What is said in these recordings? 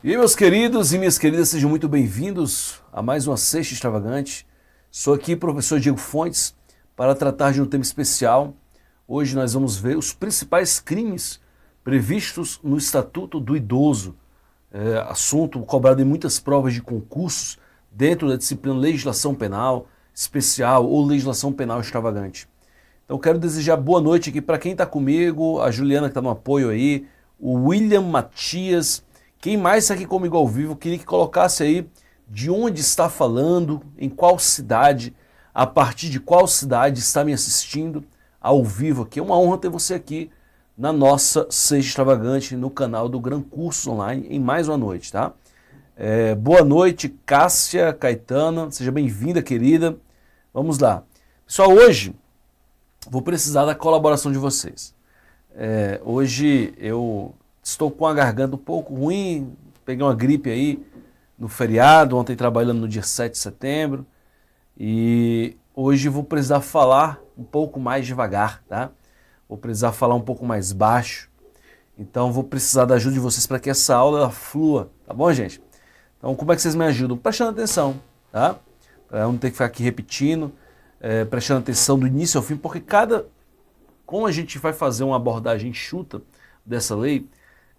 E meus queridos e minhas queridas, sejam muito bem-vindos a mais uma Sexta Extravagante. Sou aqui, professor Diego Fontes, para tratar de um tema especial. Hoje nós vamos ver os principais crimes previstos no Estatuto do Idoso, é, assunto cobrado em muitas provas de concursos dentro da disciplina Legislação Penal Especial ou Legislação Penal Extravagante. Então quero desejar boa noite aqui para quem está comigo, a Juliana que está no apoio aí, o William Matias quem mais está aqui comigo ao vivo, queria que colocasse aí de onde está falando, em qual cidade, a partir de qual cidade está me assistindo ao vivo aqui. É uma honra ter você aqui na nossa Seja Extravagante, no canal do Gran Curso Online, em mais uma noite, tá? É, boa noite, Cássia Caetana, seja bem-vinda, querida. Vamos lá. Pessoal, hoje vou precisar da colaboração de vocês. É, hoje eu estou com a garganta um pouco ruim, peguei uma gripe aí no feriado, ontem trabalhando no dia 7 de setembro, e hoje vou precisar falar um pouco mais devagar, tá? Vou precisar falar um pouco mais baixo. Então vou precisar da ajuda de vocês para que essa aula flua, tá bom, gente? Então como é que vocês me ajudam? Prestando atenção, tá? Para não ter que ficar aqui repetindo, é, prestando atenção do início ao fim, porque cada como a gente vai fazer uma abordagem chuta dessa lei,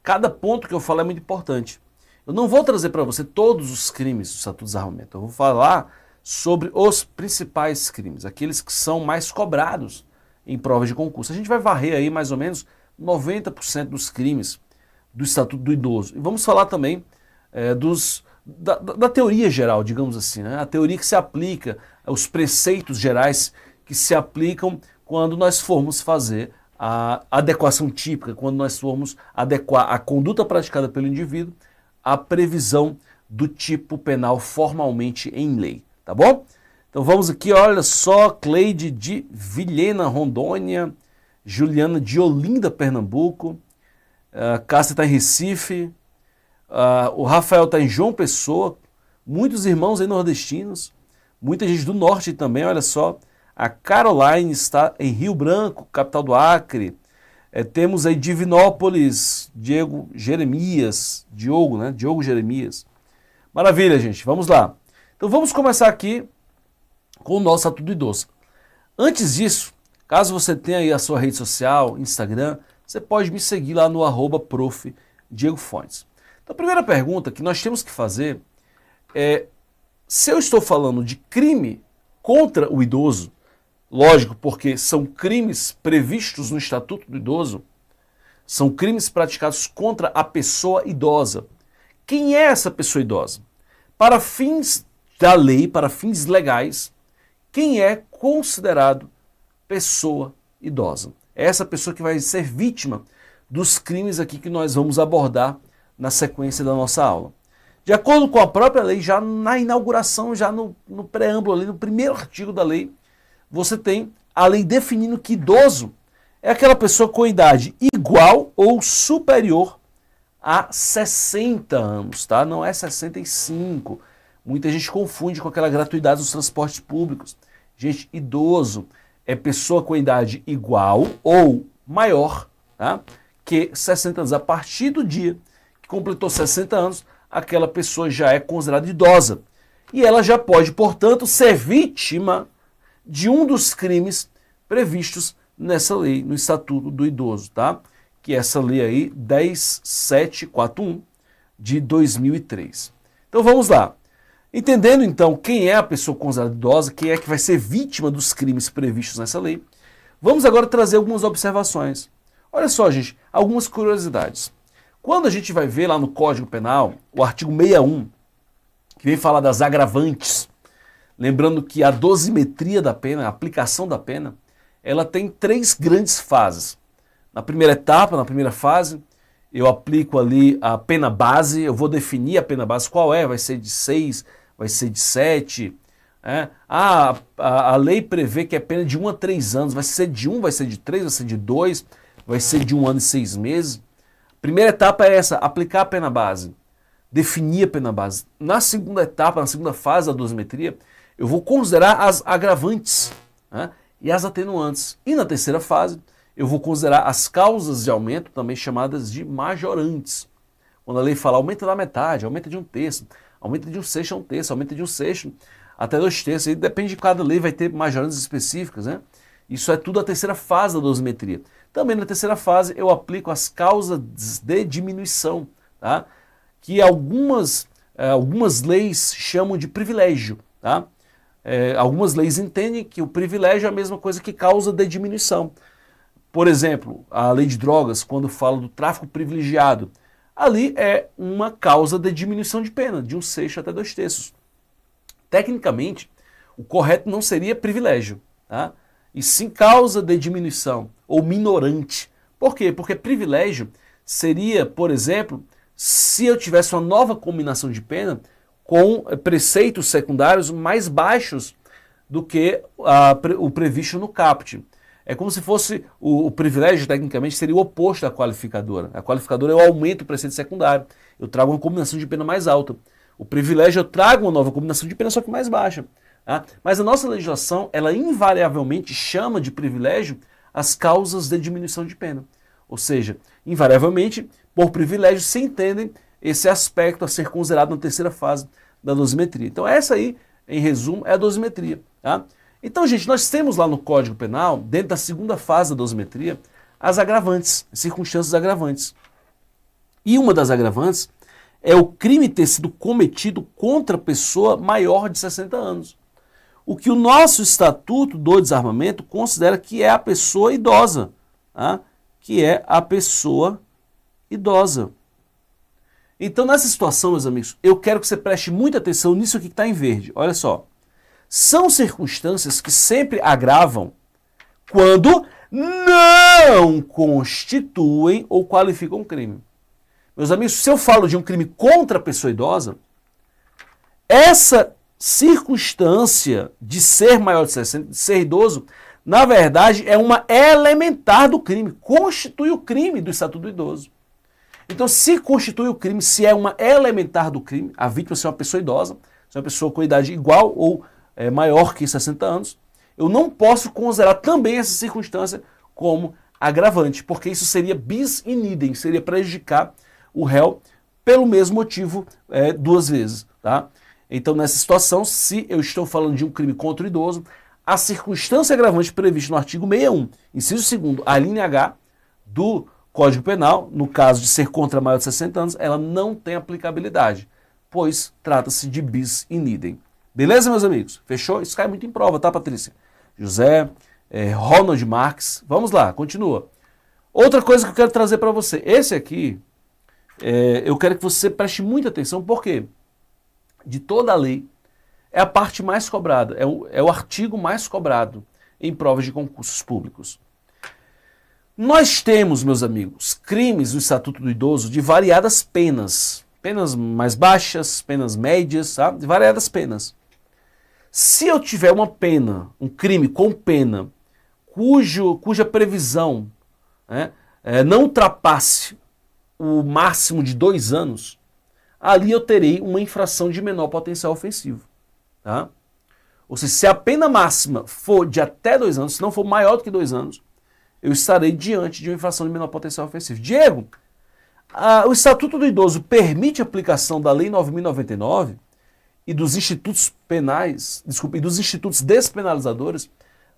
Cada ponto que eu falo é muito importante. Eu não vou trazer para você todos os crimes do Estatuto de Desarmamento. Eu vou falar sobre os principais crimes, aqueles que são mais cobrados em provas de concurso. A gente vai varrer aí mais ou menos 90% dos crimes do Estatuto do Idoso. E vamos falar também é, dos, da, da, teoria geral, digamos assim, né? a teoria que se aplica, os preceitos gerais que se aplicam quando nós formos fazer a adequação típica, quando nós formos adequar a conduta praticada pelo indivíduo à previsão do tipo penal formalmente em lei, tá bom? Então vamos aqui, olha só, Cleide de Vilhena, Rondônia, Juliana de Olinda, Pernambuco, uh, Cássia está em Recife, uh, o Rafael está em João Pessoa, muitos irmãos aí nordestinos, muita gente do norte também, olha só, a Caroline está em Rio Branco, capital do Acre. É, temos aí Divinópolis, Diego Jeremias, Diogo, né? Diogo Jeremias. Maravilha, gente. Vamos lá. Então vamos começar aqui com o nosso do Idoso. Antes disso, caso você tenha aí a sua rede social, Instagram, você pode me seguir lá no arroba prof. Diego Fontes. Então, a primeira pergunta que nós temos que fazer é se eu estou falando de crime contra o idoso, lógico, porque são crimes previstos no Estatuto do Idoso, são crimes praticados contra a pessoa idosa. Quem é essa pessoa idosa? Para fins da lei, para fins legais, quem é considerado pessoa idosa? É essa pessoa que vai ser vítima dos crimes aqui que nós vamos abordar na sequência da nossa aula. De acordo com a própria lei, já na inauguração, já no, no preâmbulo ali, no primeiro artigo da lei, você tem a lei definindo que idoso é aquela pessoa com idade igual ou superior a 60 anos, tá? Não é 65. Muita gente confunde com aquela gratuidade dos transportes públicos. Gente, idoso é pessoa com idade igual ou maior tá? que 60 anos. A partir do dia que completou 60 anos, aquela pessoa já é considerada idosa. E ela já pode, portanto, ser vítima de um dos crimes previstos nessa lei, no Estatuto do Idoso, tá? Que é essa lei aí, 10741 de 2003. Então vamos lá. Entendendo então quem é a pessoa considerada idosa, quem é que vai ser vítima dos crimes previstos nessa lei, vamos agora trazer algumas observações. Olha só, gente, algumas curiosidades. Quando a gente vai ver lá no Código Penal, o artigo 61, que vem falar das agravantes Lembrando que a dosimetria da pena, a aplicação da pena, ela tem três grandes fases. Na primeira etapa, na primeira fase, eu aplico ali a pena base, eu vou definir a pena base, qual é, vai ser de 6, vai ser de 7. É? Né? Ah, a, a, lei prevê que é pena de 1 um a 3 anos, vai ser de 1, um, vai ser de 3, vai ser de 2, vai ser de 1 um ano e 6 meses. Primeira etapa é essa, aplicar a pena base, definir a pena base. Na segunda etapa, na segunda fase da dosimetria, eu vou considerar as agravantes né, e as atenuantes. E na terceira fase, eu vou considerar as causas de aumento, também chamadas de majorantes. Quando a lei fala aumenta da metade, aumenta de um terço, aumenta de um sexto a um terço, aumenta de um sexto até dois terços, aí depende de cada lei, vai ter majorantes específicas, né? Isso é tudo a terceira fase da dosimetria. Também na terceira fase eu aplico as causas de diminuição, tá? que algumas, eh, algumas leis chamam de privilégio. Tá? É, algumas leis entendem que o privilégio é a mesma coisa que causa da diminuição. Por exemplo, a lei de drogas, quando fala do tráfico privilegiado, ali é uma causa da diminuição de pena, de um sexto até dois terços. Tecnicamente, o correto não seria privilégio, tá? e sim causa de diminuição, ou minorante. Por quê? Porque privilégio seria, por exemplo, se eu tivesse uma nova combinação de pena, com preceitos secundários mais baixos do que a, o previsto no CAPT. É como se fosse o, o, privilégio, tecnicamente, seria o oposto à qualificadora. A qualificadora eu é aumento o preceito secundário, eu trago uma combinação de pena mais alta. O privilégio eu trago uma nova combinação de pena, só que mais baixa. Tá? Mas a nossa legislação, ela invariavelmente chama de privilégio as causas de diminuição de pena. Ou seja, invariavelmente, por privilégio, se entendem esse aspecto a ser considerado na terceira fase da dosimetria. Então, essa aí, em resumo, é a dosimetria. Tá? Então, gente, nós temos lá no Código Penal, dentro da segunda fase da dosimetria, as agravantes, circunstâncias agravantes. E uma das agravantes é o crime ter sido cometido contra pessoa maior de 60 anos. O que o nosso Estatuto do Desarmamento considera que é a pessoa idosa, tá? que é a pessoa idosa. Então, nessa situação, meus amigos, eu quero que você preste muita atenção nisso aqui que está em verde. Olha só. São circunstâncias que sempre agravam quando não constituem ou qualificam um crime. Meus amigos, se eu falo de um crime contra a pessoa idosa, essa circunstância de ser maior de 60, de ser idoso, na verdade é uma elementar do crime, constitui o crime do Estatuto do Idoso. Então, se constitui o crime, se é uma elementar do crime, a vítima se é uma pessoa idosa, se é uma pessoa com idade igual ou é, maior que 60 anos, eu não posso considerar também essa circunstância como agravante, porque isso seria bis in idem, seria prejudicar o réu pelo mesmo motivo é, duas vezes, tá? Então, nessa situação, se eu estou falando de um crime contra o idoso, a circunstância agravante prevista no artigo 61, inciso 2, a linha H do Código Penal, no caso de ser contra maior de 60 anos, ela não tem aplicabilidade, pois trata-se de bis in idem. Beleza, meus amigos? Fechou? Isso cai muito em prova, tá, Patrícia? José, é, Ronald Marx. Vamos lá, continua. Outra coisa que eu quero trazer para você. Esse aqui, é, eu quero que você preste muita atenção, porque de toda a lei, é a parte mais cobrada, é o, é o artigo mais cobrado em provas de concursos públicos. Nós temos, meus amigos, crimes do Estatuto do Idoso de variadas penas. Penas mais baixas, penas médias, sabe? de variadas penas. Se eu tiver uma pena, um crime com pena, cujo, cuja previsão né, é, não ultrapasse o máximo de dois anos, ali eu terei uma infração de menor potencial ofensivo. Tá? Ou seja, se a pena máxima for de até dois anos, se não for maior do que dois anos, eu estarei diante de uma infração de menor potencial ofensivo. Diego, a, o Estatuto do Idoso permite a aplicação da Lei 9.099 e dos institutos penais, desculpa, e dos institutos despenalizadores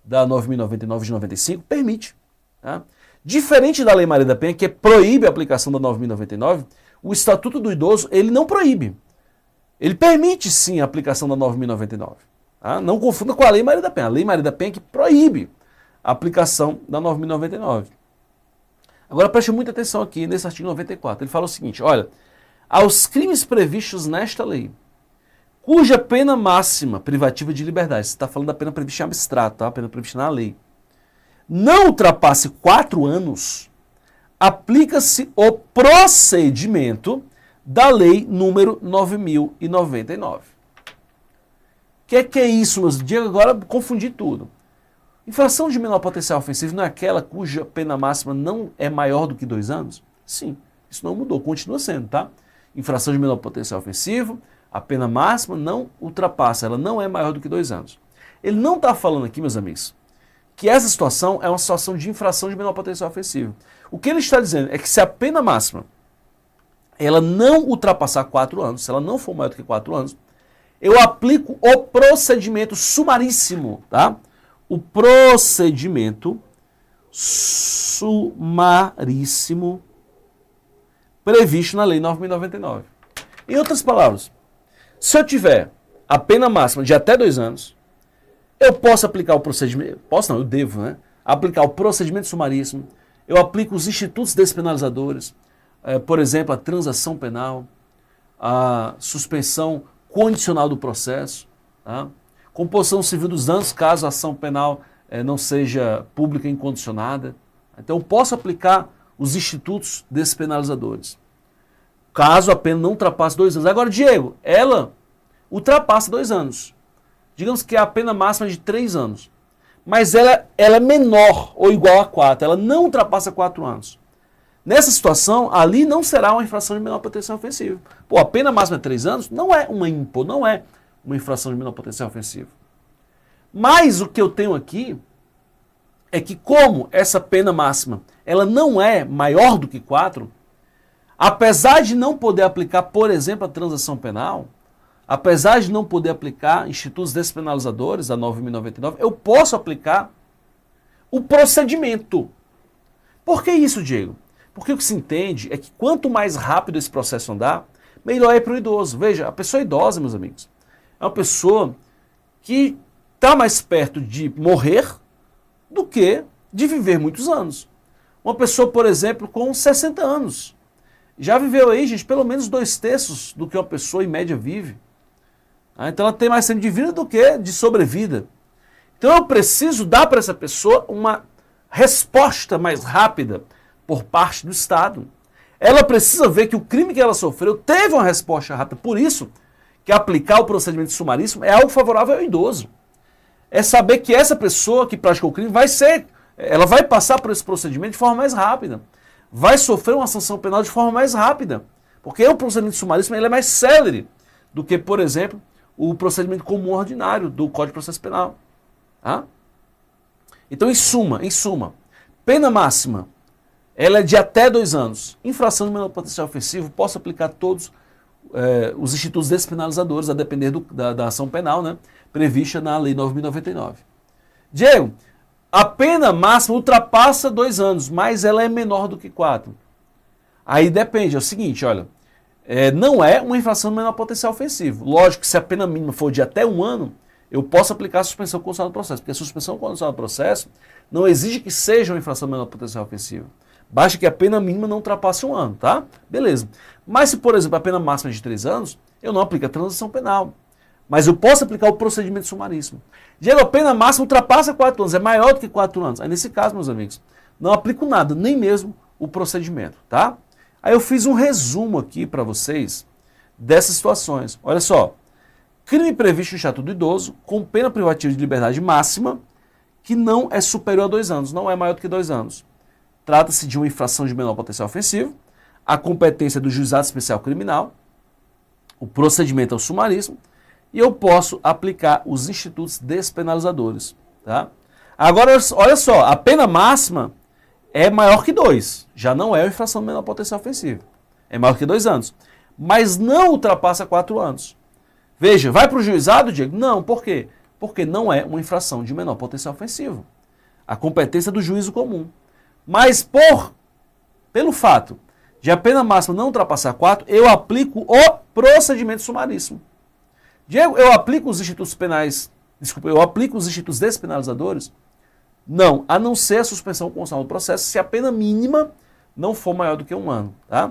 da 9.099 de 95? Permite. Tá? Diferente da Lei Maria da Penha, que proíbe a aplicação da 9.099, o Estatuto do Idoso ele não proíbe. Ele permite sim a aplicação da 9.099. Tá? Não confunda com a Lei Maria da Penha. A Lei Maria da Penha é que proíbe a aplicação da 9.099. Agora preste muita atenção aqui nesse artigo 94. Ele fala o seguinte: olha, aos crimes previstos nesta lei, cuja pena máxima privativa de liberdade, você está falando da pena prevista em abstrato, tá? a pena prevista na lei, não ultrapasse quatro anos, aplica-se o procedimento da lei número 9.099. O que é que é isso, meus? Diego agora confundi tudo. Infração de menor potencial ofensivo não é aquela cuja pena máxima não é maior do que dois anos? Sim, isso não mudou, continua sendo, tá? Infração de menor potencial ofensivo, a pena máxima não ultrapassa, ela não é maior do que dois anos. Ele não está falando aqui, meus amigos, que essa situação é uma situação de infração de menor potencial ofensivo. O que ele está dizendo é que se a pena máxima ela não ultrapassar quatro anos, se ela não for maior do que quatro anos, eu aplico o procedimento sumaríssimo, tá? o procedimento sumaríssimo previsto na Lei 9.099. Em outras palavras, se eu tiver a pena máxima de até dois anos, eu posso aplicar o procedimento, posso não, eu devo, né? Aplicar o procedimento sumaríssimo, eu aplico os institutos despenalizadores, eh, por exemplo, a transação penal, a suspensão condicional do processo, tá? Composição civil dos danos, caso a ação penal eh, não seja pública e incondicionada. Então, posso aplicar os institutos despenalizadores. Caso a pena não ultrapasse dois anos. Agora, Diego, ela ultrapassa dois anos. Digamos que a pena máxima é de três anos. Mas ela, ela é menor ou igual a quatro. Ela não ultrapassa quatro anos. Nessa situação, ali não será uma infração de menor potencial ofensivo Pô, a pena máxima é de três anos não é uma impo, não é uma infração de menor potencial ofensivo. Mas o que eu tenho aqui é que como essa pena máxima ela não é maior do que 4, apesar de não poder aplicar, por exemplo, a transação penal, apesar de não poder aplicar institutos despenalizadores, a 9.099, eu posso aplicar o procedimento. Por que isso, Diego? Porque o que se entende é que quanto mais rápido esse processo andar, melhor é para o idoso. Veja, a pessoa é idosa, meus amigos, é uma pessoa que está mais perto de morrer do que de viver muitos anos. Uma pessoa, por exemplo, com 60 anos, já viveu aí, gente, pelo menos dois terços do que uma pessoa em média vive. Ah, então ela tem mais tempo de vida do que de sobrevida. Então eu preciso dar para essa pessoa uma resposta mais rápida por parte do Estado. Ela precisa ver que o crime que ela sofreu teve uma resposta rápida. Por isso, que aplicar o procedimento sumaríssimo é algo favorável ao idoso. É saber que essa pessoa que praticou o crime vai ser, ela vai passar por esse procedimento de forma mais rápida, vai sofrer uma sanção penal de forma mais rápida, porque o procedimento sumaríssimo ele é mais célere do que, por exemplo, o procedimento comum ordinário do Código de Processo Penal. Tá? Então, em suma, em suma, pena máxima, ela é de até dois anos. Infração de menor potencial ofensivo, posso aplicar todos é, os institutos despenalizadores, a depender do, da, da, ação penal, né, prevista na Lei 9.099. Diego, a pena máxima ultrapassa dois anos, mas ela é menor do que quatro. Aí depende, é o seguinte, olha, é, não é uma infração de menor potencial ofensivo. Lógico que se a pena mínima for de até um ano, eu posso aplicar a suspensão condicional do processo, porque a suspensão condicional do processo não exige que seja uma infração de menor potencial ofensivo. Basta que a pena mínima não ultrapasse um ano, tá? Beleza. Mas se, por exemplo, a pena máxima é de três anos, eu não aplico a transação penal. Mas eu posso aplicar o procedimento sumaríssimo. Geral, a pena máxima ultrapassa quatro anos, é maior do que quatro anos. Aí, nesse caso, meus amigos, não aplico nada, nem mesmo o procedimento, tá? Aí eu fiz um resumo aqui para vocês dessas situações. Olha só, crime previsto no Estatuto do Idoso com pena privativa de liberdade máxima que não é superior a dois anos, não é maior do que dois anos. Trata-se de uma infração de menor potencial ofensivo a competência do juizado especial criminal, o procedimento ao é sumarismo e eu posso aplicar os institutos despenalizadores. Tá? Agora, olha só, a pena máxima é maior que dois, já não é a infração de menor potencial ofensivo, é maior que dois anos, mas não ultrapassa quatro anos. Veja, vai para o juizado, Diego? Não, por quê? Porque não é uma infração de menor potencial ofensivo. A competência do juízo comum. Mas por pelo fato de a pena máxima não ultrapassar 4, eu aplico o procedimento sumaríssimo. Diego, eu aplico os institutos penais, desculpa, eu aplico os institutos despenalizadores? Não, a não ser a suspensão constitucional do processo, se a pena mínima não for maior do que um ano, tá?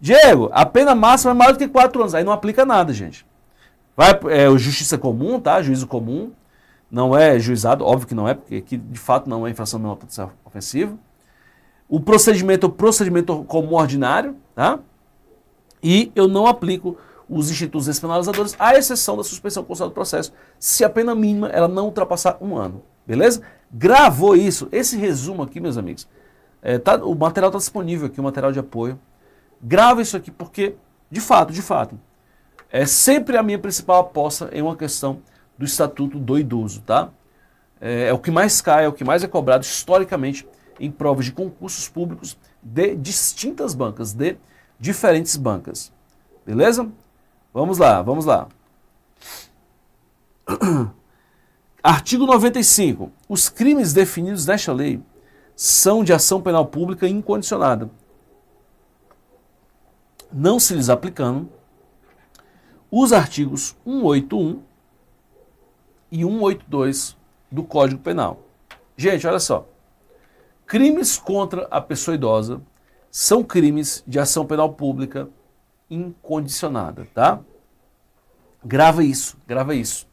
Diego, a pena máxima é maior do que 4 anos, aí não aplica nada, gente. Vai, é o justiça comum, tá? Juízo comum, não é juizado, óbvio que não é, porque aqui de fato não é infração menor potencial ofensivo o procedimento é o procedimento como ordinário, tá? E eu não aplico os institutos despenalizadores, à exceção da suspensão constitucional do processo, se a pena mínima ela não ultrapassar um ano. Beleza? Gravou isso, esse resumo aqui, meus amigos. É, tá, o material está disponível aqui, o material de apoio. Grava isso aqui porque, de fato, de fato, é sempre a minha principal aposta em uma questão do estatuto do idoso, tá? É, é o que mais cai, é o que mais é cobrado historicamente em provas de concursos públicos de distintas bancas, de diferentes bancas. Beleza? Vamos lá, vamos lá. Artigo 95. Os crimes definidos nesta lei são de ação penal pública incondicionada, não se lhes aplicando os artigos 181 e 182 do Código Penal. Gente, olha só. Crimes contra a pessoa idosa são crimes de ação penal pública incondicionada, tá? Grava isso, grava isso.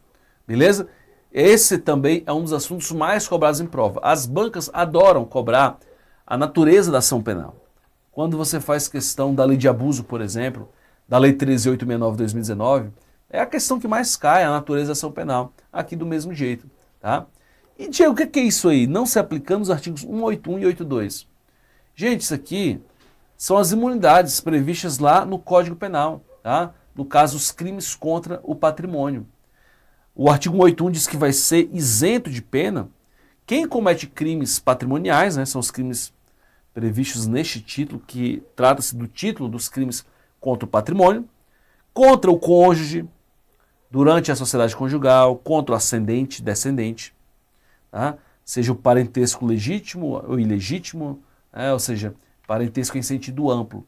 Beleza? Esse também é um dos assuntos mais cobrados em prova. As bancas adoram cobrar a natureza da ação penal. Quando você faz questão da lei de abuso, por exemplo, da lei 13869-2019, é a questão que mais cai, a natureza da ação penal, aqui do mesmo jeito, tá? E, Diego, o é que é isso aí? Não se aplicando os artigos 181 e 182. Gente, isso aqui são as imunidades previstas lá no Código Penal, tá? No caso, os crimes contra o patrimônio. O artigo 181 diz que vai ser isento de pena quem comete crimes patrimoniais, né? São os crimes previstos neste título, que trata-se do título dos crimes contra o patrimônio, contra o cônjuge, durante a sociedade conjugal, contra o ascendente, descendente seja o parentesco legítimo ou ilegítimo, né? ou seja, parentesco em sentido amplo,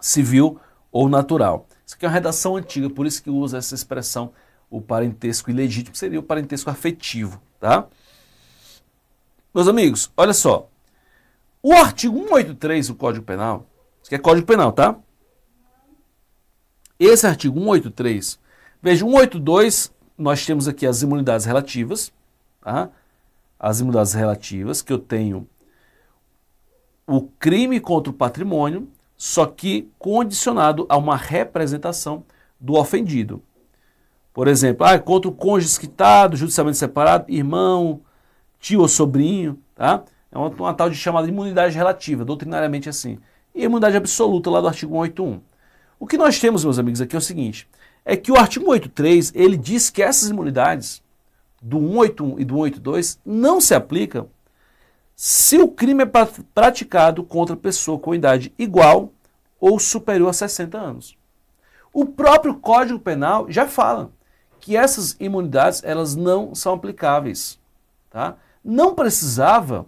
civil ou natural. Isso aqui é uma redação antiga, por isso que usa essa expressão, o parentesco ilegítimo, seria o parentesco afetivo. Tá? Meus amigos, olha só. O artigo 183 do Código Penal, isso aqui é Código Penal, tá? Esse artigo 183, veja, 182, nós temos aqui as imunidades relativas, tá? as imunidades relativas, que eu tenho o crime contra o patrimônio, só que condicionado a uma representação do ofendido. Por exemplo, ah, contra o cônjuge esquitado, judicialmente separado, irmão, tio ou sobrinho, tá? É uma, uma tal de chamada de imunidade relativa, doutrinariamente assim. E imunidade absoluta lá do artigo 181. O que nós temos, meus amigos, aqui é o seguinte, é que o artigo 183, ele diz que essas imunidades do 181 e do 182 não se aplicam se o crime é praticado contra pessoa com idade igual ou superior a 60 anos. O próprio Código Penal já fala que essas imunidades elas não são aplicáveis. Tá? Não precisava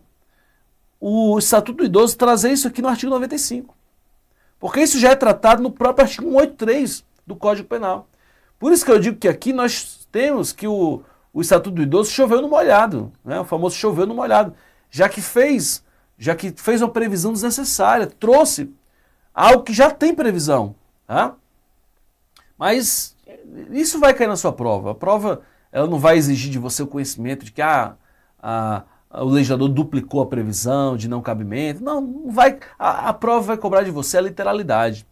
o Estatuto do Idoso trazer isso aqui no artigo 95. Porque isso já é tratado no próprio artigo 183 do Código Penal. Por isso que eu digo que aqui nós temos que o, o Estatuto do Idoso choveu no molhado, né? o famoso choveu no molhado, já que fez, já que fez uma previsão desnecessária, trouxe algo que já tem previsão. Tá? Mas isso vai cair na sua prova. A prova ela não vai exigir de você o conhecimento de que ah, a, o legislador duplicou a previsão de não cabimento. Não, não vai. A, a prova vai cobrar de você a literalidade.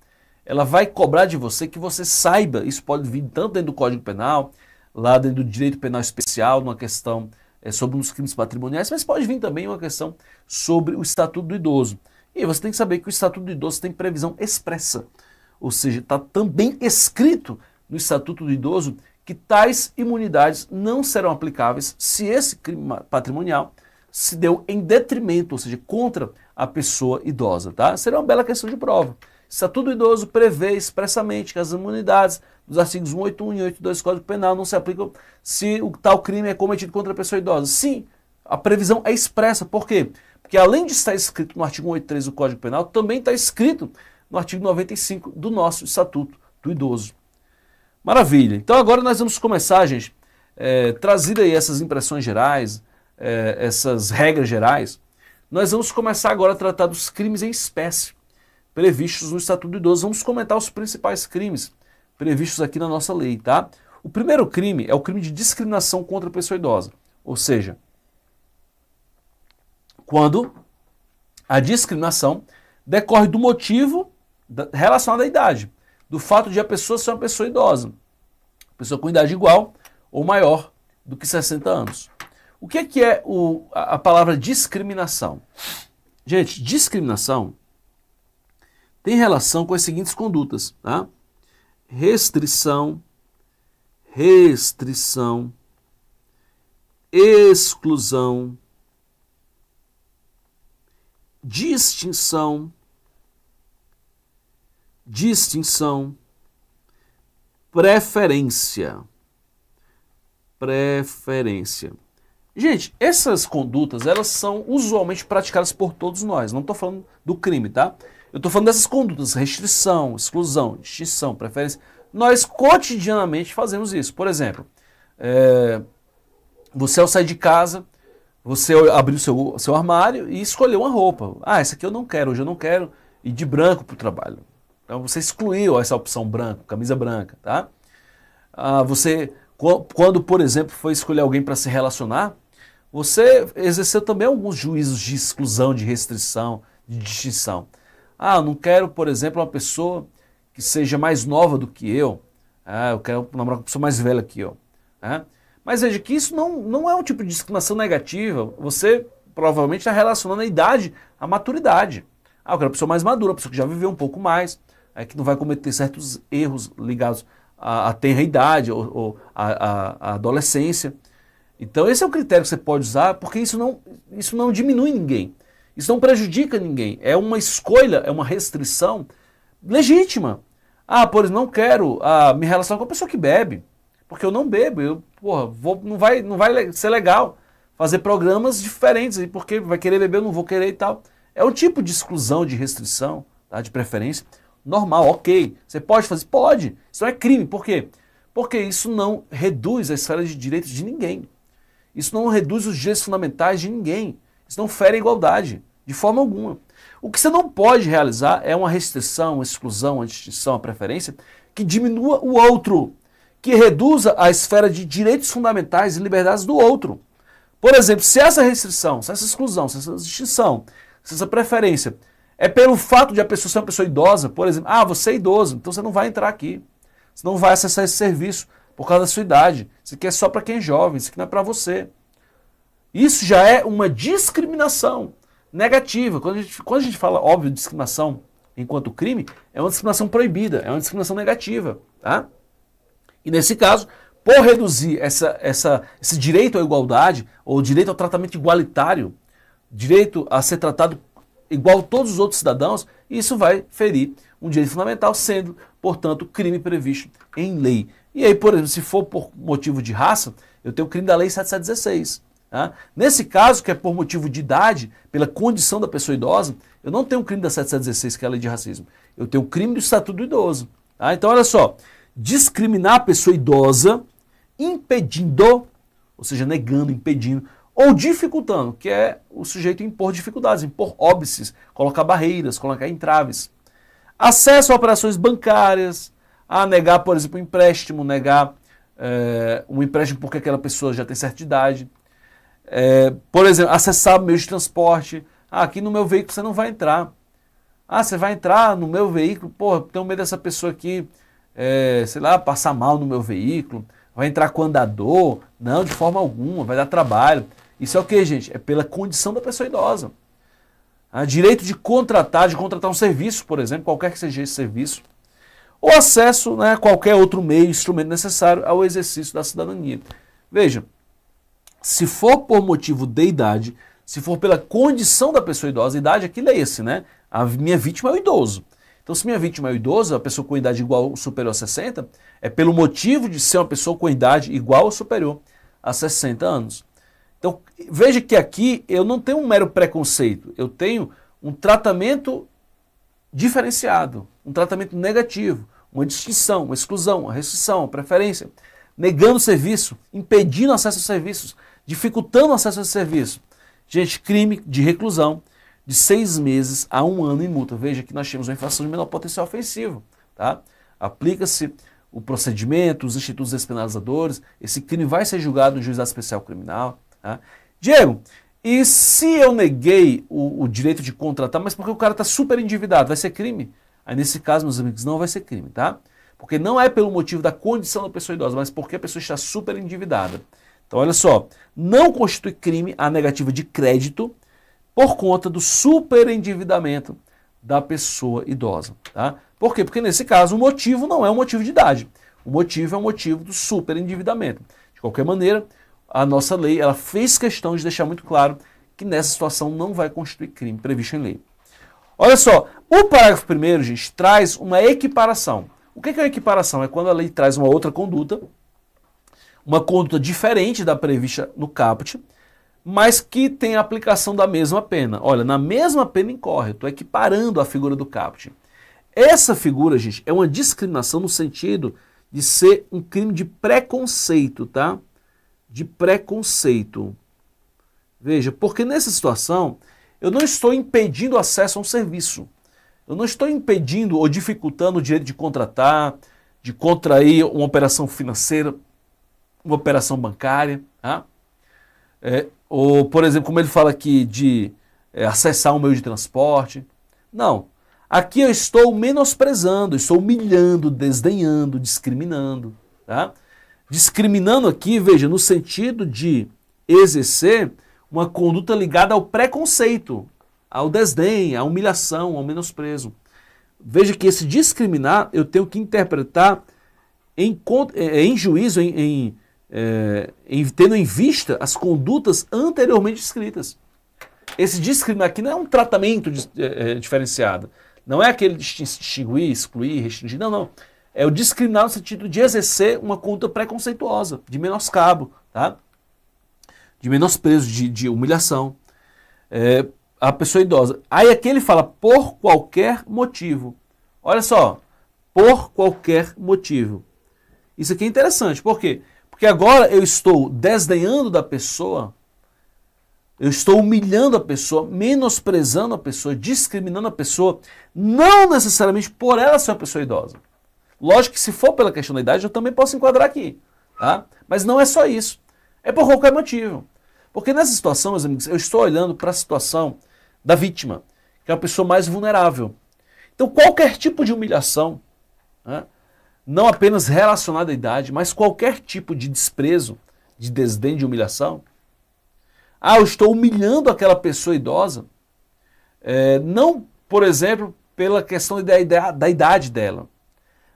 Ela vai cobrar de você que você saiba, isso pode vir tanto dentro do Código Penal, lá dentro do direito penal especial, numa questão é, sobre os crimes patrimoniais, mas pode vir também uma questão sobre o Estatuto do Idoso. E você tem que saber que o Estatuto do Idoso tem previsão expressa, ou seja, está também escrito no Estatuto do Idoso que tais imunidades não serão aplicáveis se esse crime patrimonial se deu em detrimento, ou seja, contra a pessoa idosa, tá? Será uma bela questão de prova. O Estatuto do Idoso prevê expressamente que as imunidades dos artigos 181 e 182 do Código Penal não se aplicam se o tal crime é cometido contra a pessoa idosa. Sim, a previsão é expressa. Por quê? Porque além de estar escrito no artigo 183 do Código Penal, também está escrito no artigo 95 do nosso Estatuto do Idoso. Maravilha. Então agora nós vamos começar, gente, é, trazida aí essas impressões gerais, é, essas regras gerais, nós vamos começar agora a tratar dos crimes em espécie previstos no Estatuto do Idoso. Vamos comentar os principais crimes previstos aqui na nossa lei, tá? O primeiro crime é o crime de discriminação contra a pessoa idosa, ou seja, quando a discriminação decorre do motivo relacionado à idade, do fato de a pessoa ser uma pessoa idosa, pessoa com idade igual ou maior do que 60 anos. O que é, que é o, a, a palavra discriminação? Gente, discriminação tem relação com as seguintes condutas, tá? Restrição, restrição, exclusão, distinção, distinção, preferência, preferência. Gente, essas condutas, elas são usualmente praticadas por todos nós, não estou falando do crime, tá? Eu estou falando dessas condutas, restrição, exclusão, distinção, preferência. Nós cotidianamente fazemos isso. Por exemplo, é, você ao sair de casa, você abriu seu, seu armário e escolheu uma roupa. Ah, essa aqui eu não quero, hoje eu não quero ir de branco para o trabalho. Então você excluiu essa opção branco, camisa branca, tá? Ah, você, quando, por exemplo, foi escolher alguém para se relacionar, você exerceu também alguns juízos de exclusão, de restrição, de distinção. Ah, eu não quero, por exemplo, uma pessoa que seja mais nova do que eu. Ah, eu quero namorar com uma pessoa mais velha que eu. Né? mas veja que isso não, não é um tipo de discriminação negativa. Você provavelmente está relacionando a idade à maturidade. Ah, eu quero uma pessoa mais madura, uma pessoa que já viveu um pouco mais, é, que não vai cometer certos erros ligados à, à tenra idade ou, ou à, à adolescência. Então esse é o critério que você pode usar, porque isso não, isso não diminui ninguém. Isso não prejudica ninguém. É uma escolha, é uma restrição legítima. Ah, pois não quero ah, me relacionar com a pessoa que bebe. Porque eu não bebo. Eu, porra, vou, não, vai, não vai ser legal fazer programas diferentes. Porque vai querer beber, eu não vou querer e tal. É um tipo de exclusão, de restrição, tá? de preferência. Normal, ok. Você pode fazer? Pode. Isso não é crime. Por quê? Porque isso não reduz a esfera de direitos de ninguém. Isso não reduz os direitos fundamentais de ninguém. Isso não fere a igualdade, de forma alguma. O que você não pode realizar é uma restrição, uma exclusão, uma distinção, uma preferência que diminua o outro, que reduza a esfera de direitos fundamentais e liberdades do outro. Por exemplo, se essa restrição, se essa exclusão, se essa distinção, se essa preferência é pelo fato de a pessoa ser uma pessoa idosa, por exemplo, ah, você é idoso, então você não vai entrar aqui. Você não vai acessar esse serviço por causa da sua idade. Isso aqui é só para quem é jovem, isso aqui não é para você. Isso já é uma discriminação negativa. Quando a gente, quando a gente fala, óbvio, discriminação enquanto crime, é uma discriminação proibida, é uma discriminação negativa. Tá? E nesse caso, por reduzir essa, essa, esse direito à igualdade, ou direito ao tratamento igualitário, direito a ser tratado igual a todos os outros cidadãos, isso vai ferir um direito fundamental, sendo, portanto, crime previsto em lei. E aí, por exemplo, se for por motivo de raça, eu tenho o crime da lei 7716. Nesse caso, que é por motivo de idade, pela condição da pessoa idosa, eu não tenho o crime da 716, que é a lei de racismo. Eu tenho o crime do estatuto do idoso. Tá? Então, olha só. Discriminar a pessoa idosa impedindo, ou seja, negando, impedindo, ou dificultando, que é o sujeito impor dificuldades, impor óbices, colocar barreiras, colocar entraves. Acesso a operações bancárias, a negar, por exemplo, um empréstimo, negar é, um empréstimo porque aquela pessoa já tem certa idade é, por exemplo, acessar meios de transporte. Ah, aqui no meu veículo você não vai entrar. Ah, você vai entrar no meu veículo, porra, tenho medo dessa pessoa aqui, é, sei lá, passar mal no meu veículo, vai entrar com andador. Não, de forma alguma, vai dar trabalho. Isso é o que, gente? É pela condição da pessoa idosa. Ah, direito de contratar, de contratar um serviço, por exemplo, qualquer que seja esse serviço. Ou acesso né, a qualquer outro meio, instrumento necessário ao exercício da cidadania. Veja, se for por motivo de idade, se for pela condição da pessoa idosa, a idade aqui é esse, né? A minha vítima é o idoso. Então, se minha vítima é o idoso, a pessoa com idade igual ou superior a 60, é pelo motivo de ser uma pessoa com idade igual ou superior a 60 anos. Então, veja que aqui eu não tenho um mero preconceito, eu tenho um tratamento diferenciado, um tratamento negativo, uma distinção, uma exclusão, uma restrição, uma preferência negando serviço, impedindo acesso a serviços, dificultando acesso a serviço. Gente, crime de reclusão de seis meses a um ano em multa. Veja que nós temos uma infração de menor potencial ofensivo. Tá? Aplica-se o procedimento, os institutos despenalizadores, esse crime vai ser julgado no juizado especial criminal. Tá? Diego, e se eu neguei o, o direito de contratar, mas porque o cara está super endividado, vai ser crime? Aí nesse caso, meus amigos, não vai ser crime, tá? Porque não é pelo motivo da condição da pessoa idosa, mas porque a pessoa está super endividada. Então, olha só, não constitui crime a negativa de crédito por conta do superendividamento da pessoa idosa. Tá? Por quê? Porque nesse caso o motivo não é um motivo de idade. O motivo é um motivo do superendividamento. De qualquer maneira, a nossa lei ela fez questão de deixar muito claro que nessa situação não vai constituir crime previsto em lei. Olha só, o parágrafo primeiro, gente, traz uma equiparação o é que é uma equiparação? É quando a lei traz uma outra conduta, uma conduta diferente da prevista no caput, mas que tem a aplicação da mesma pena. Olha, na mesma pena incorre, estou equiparando a figura do caput. Essa figura, gente, é uma discriminação no sentido de ser um crime de preconceito, tá? De preconceito. Veja, porque nessa situação eu não estou impedindo acesso a um serviço. Eu não estou impedindo ou dificultando o direito de contratar, de contrair uma operação financeira, uma operação bancária. Tá? É, ou, por exemplo, como ele fala aqui de é, acessar um meio de transporte. Não. Aqui eu estou menosprezando, estou humilhando, desdenhando, discriminando. Tá? Discriminando aqui, veja, no sentido de exercer uma conduta ligada ao preconceito, ao desdém, à humilhação, ao menosprezo. Veja que esse discriminar eu tenho que interpretar em, é, é, em juízo, em, em, é, em, tendo em vista as condutas anteriormente descritas. Esse discriminar aqui não é um tratamento de, é, é, diferenciado. Não é aquele de distinguir, excluir, restringir. Não, não. É o discriminar no sentido de exercer uma conduta preconceituosa, de menoscabo, tá? de menosprezo, de, de humilhação. É, a pessoa idosa. Aí aqui ele fala por qualquer motivo. Olha só, por qualquer motivo. Isso aqui é interessante, por quê? Porque agora eu estou desdenhando da pessoa, eu estou humilhando a pessoa, menosprezando a pessoa, discriminando a pessoa, não necessariamente por ela ser uma pessoa idosa. Lógico que se for pela questão da idade, eu também posso enquadrar aqui, tá? Mas não é só isso. É por qualquer motivo. Porque nessa situação, meus amigos, eu estou olhando para a situação da vítima, que é a pessoa mais vulnerável. Então, qualquer tipo de humilhação, né, não apenas relacionada à idade, mas qualquer tipo de desprezo, de desdém, de humilhação. Ah, eu estou humilhando aquela pessoa idosa, é, não, por exemplo, pela questão da, da idade dela,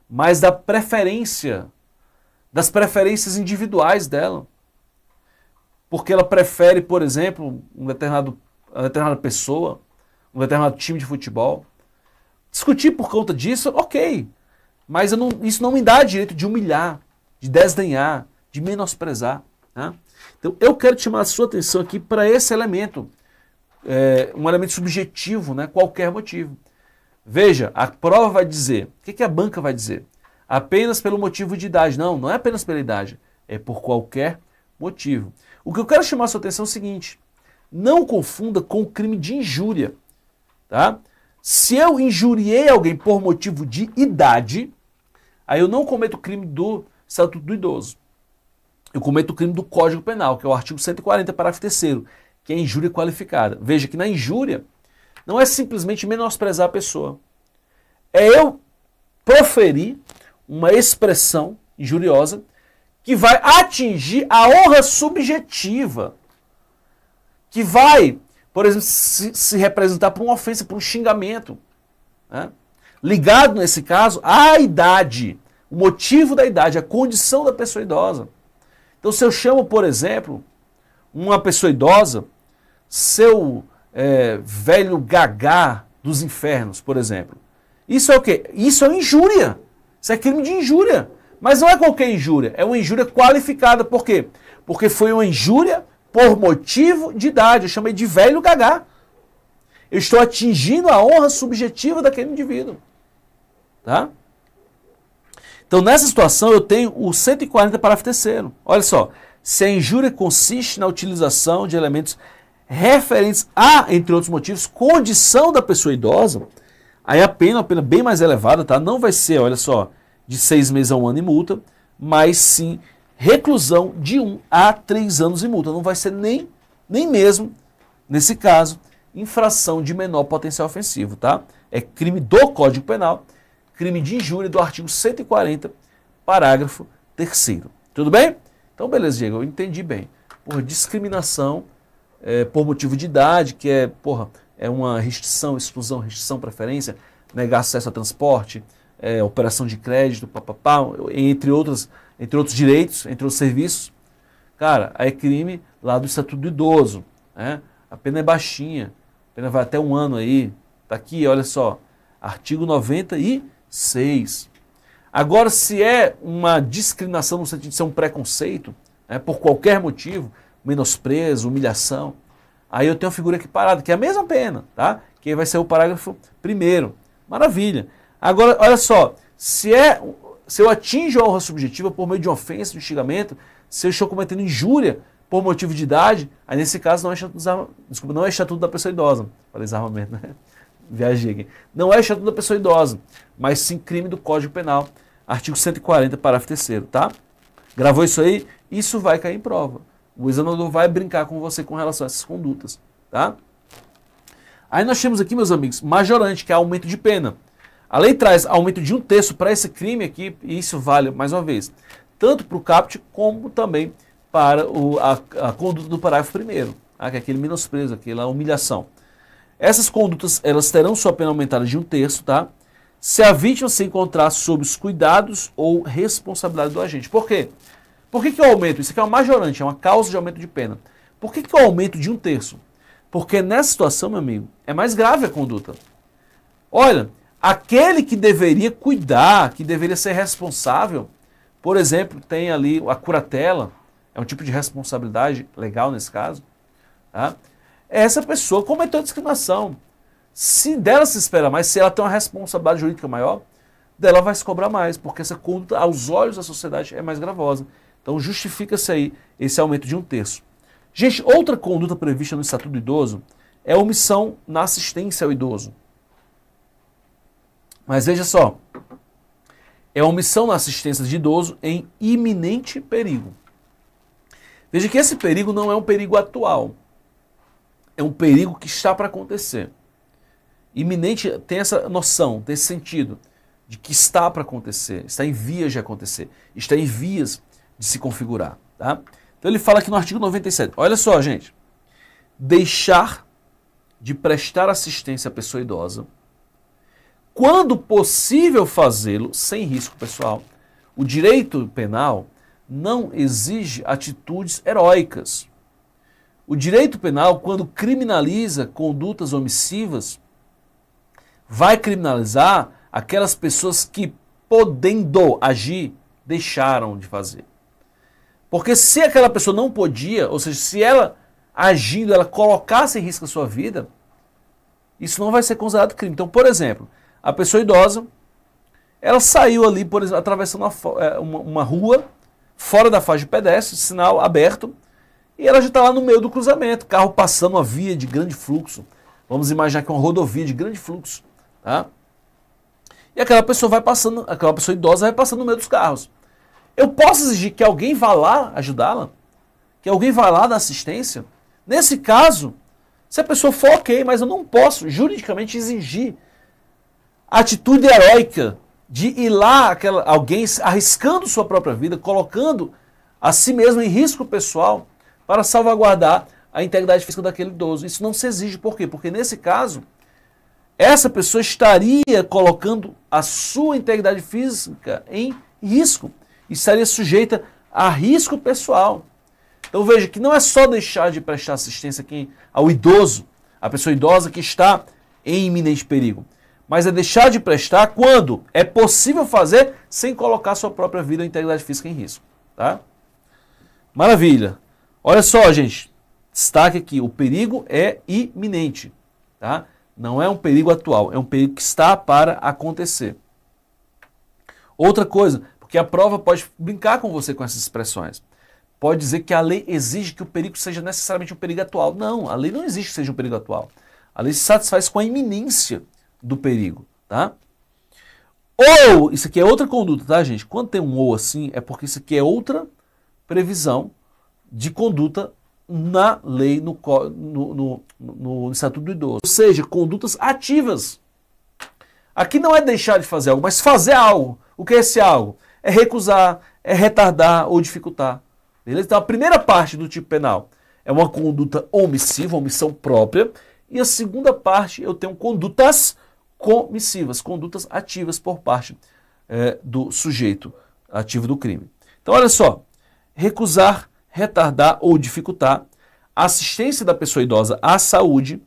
mas da preferência, das preferências individuais dela. Porque ela prefere, por exemplo, um determinado uma determinada pessoa, um determinado time de futebol. Discutir por conta disso, ok. Mas não, isso não me dá direito de humilhar, de desdenhar, de menosprezar. Né? Então eu quero chamar a sua atenção aqui para esse elemento, é, um elemento subjetivo, né? qualquer motivo. Veja, a prova vai dizer, o que, que a banca vai dizer? Apenas pelo motivo de idade. Não, não é apenas pela idade, é por qualquer motivo. O que eu quero chamar a sua atenção é o seguinte: não confunda com o crime de injúria, tá? Se eu injuriei alguém por motivo de idade, aí eu não cometo o crime do Estatuto do Idoso. Eu cometo o crime do Código Penal, que é o artigo 140, parágrafo 3 que é injúria qualificada. Veja que na injúria não é simplesmente menosprezar a pessoa. É eu proferir uma expressão injuriosa que vai atingir a honra subjetiva que vai, por exemplo, se, se representar por uma ofensa, por um xingamento. Né? Ligado, nesse caso, à idade, o motivo da idade, a condição da pessoa idosa. Então, se eu chamo, por exemplo, uma pessoa idosa, seu é, velho gagá dos infernos, por exemplo. Isso é o quê? Isso é injúria. Isso é crime de injúria. Mas não é qualquer injúria, é uma injúria qualificada. Por quê? Porque foi uma injúria por motivo de idade. Eu chamei de velho gagá. Eu estou atingindo a honra subjetiva daquele indivíduo. Tá? Então, nessa situação, eu tenho o 140 parágrafo terceiro. Olha só. Se a injúria consiste na utilização de elementos referentes a, entre outros motivos, condição da pessoa idosa, aí a pena, é a pena bem mais elevada, tá? Não vai ser, olha só, de seis meses a um ano e multa, mas sim reclusão de 1 um a 3 anos e multa. Não vai ser nem, nem mesmo, nesse caso, infração de menor potencial ofensivo, tá? É crime do Código Penal, crime de injúria do artigo 140, parágrafo 3 Tudo bem? Então, beleza, Diego, eu entendi bem. Por discriminação é, por motivo de idade, que é, porra, é uma restrição, exclusão, restrição, preferência, negar acesso a transporte, é, operação de crédito, papapá, entre outras entre outros direitos, entre outros serviços. Cara, aí é crime lá do Estatuto do Idoso. Né? A pena é baixinha, a pena vai até um ano aí. Tá aqui, olha só, artigo 96. Agora, se é uma discriminação no sentido de ser um preconceito, né, por qualquer motivo, menosprezo, humilhação, aí eu tenho a figura aqui parada, que é a mesma pena, tá? Que vai ser o parágrafo primeiro. Maravilha. Agora, olha só, se é se eu atinjo a honra subjetiva por meio de ofensa, de xingamento, se eu estou cometendo injúria por motivo de idade, aí nesse caso não é estatuto, desarma, desculpa, não é estatuto da pessoa idosa. Falei desarmamento, né? Viajei aqui. Não é estatuto da pessoa idosa, mas sim crime do Código Penal, artigo 140, parágrafo 3 tá? Gravou isso aí? Isso vai cair em prova. O examinador vai brincar com você com relação a essas condutas, tá? Aí nós temos aqui, meus amigos, majorante, que é aumento de pena. A lei traz aumento de um terço para esse crime aqui, e isso vale, mais uma vez, tanto para o CAPT como também para o, a, a conduta do parágrafo primeiro, tá? que é aquele menosprezo, aquela humilhação. Essas condutas, elas terão sua pena aumentada de um terço, tá? Se a vítima se encontrar sob os cuidados ou responsabilidade do agente. Por quê? Por que, que o aumento? Isso aqui é uma majorante, é uma causa de aumento de pena. Por que, que o aumento de um terço? Porque nessa situação, meu amigo, é mais grave a conduta. Olha, Aquele que deveria cuidar, que deveria ser responsável, por exemplo, tem ali a curatela, é um tipo de responsabilidade legal nesse caso. Tá? É essa pessoa cometeu discriminação. Se dela se espera mais, se ela tem uma responsabilidade jurídica maior, dela vai se cobrar mais, porque essa conduta, aos olhos da sociedade, é mais gravosa. Então justifica-se aí esse aumento de um terço. Gente, outra conduta prevista no Estatuto do Idoso é omissão na assistência ao idoso. Mas veja só, é omissão na assistência de idoso em iminente perigo. Veja que esse perigo não é um perigo atual. É um perigo que está para acontecer. Iminente tem essa noção, tem esse sentido de que está para acontecer, está em vias de acontecer, está em vias de se configurar. Tá? Então ele fala aqui no artigo 97. Olha só, gente. Deixar de prestar assistência à pessoa idosa quando possível fazê-lo sem risco pessoal. O direito penal não exige atitudes heróicas. O direito penal, quando criminaliza condutas omissivas, vai criminalizar aquelas pessoas que, podendo agir, deixaram de fazer. Porque se aquela pessoa não podia, ou seja, se ela agindo, ela colocasse em risco a sua vida, isso não vai ser considerado crime. Então, por exemplo, a pessoa idosa, ela saiu ali, por exemplo, atravessando uma, é, uma, uma rua, fora da faixa de pedestre, sinal aberto, e ela já está lá no meio do cruzamento, carro passando uma via de grande fluxo. Vamos imaginar que é uma rodovia de grande fluxo, tá? E aquela pessoa vai passando, aquela pessoa idosa vai passando no meio dos carros. Eu posso exigir que alguém vá lá ajudá-la? Que alguém vá lá dar assistência? Nesse caso, se a pessoa for ok, mas eu não posso juridicamente exigir atitude heróica de ir lá, aquela, alguém arriscando sua própria vida, colocando a si mesmo em risco pessoal para salvaguardar a integridade física daquele idoso. Isso não se exige, por quê? Porque nesse caso, essa pessoa estaria colocando a sua integridade física em risco e estaria sujeita a risco pessoal. Então veja que não é só deixar de prestar assistência ao idoso, a pessoa idosa que está em iminente perigo mas é deixar de prestar quando é possível fazer sem colocar sua própria vida ou integridade física em risco, tá? Maravilha. Olha só, gente, destaque aqui, o perigo é iminente, tá? Não é um perigo atual, é um perigo que está para acontecer. Outra coisa, porque a prova pode brincar com você com essas expressões. Pode dizer que a lei exige que o perigo seja necessariamente um perigo atual. Não, a lei não exige que seja um perigo atual. A lei se satisfaz com a iminência do perigo, tá? Ou, isso aqui é outra conduta, tá, gente? Quando tem um ou assim, é porque isso aqui é outra previsão de conduta na lei, no, no, no, no, Estatuto do Idoso. Ou seja, condutas ativas. Aqui não é deixar de fazer algo, mas fazer algo. O que é esse algo? É recusar, é retardar ou dificultar. Beleza? Então, a primeira parte do tipo penal é uma conduta omissiva, omissão própria. E a segunda parte, eu tenho condutas comissivas, condutas ativas por parte é, do sujeito ativo do crime. Então, olha só: recusar, retardar ou dificultar a assistência da pessoa idosa à saúde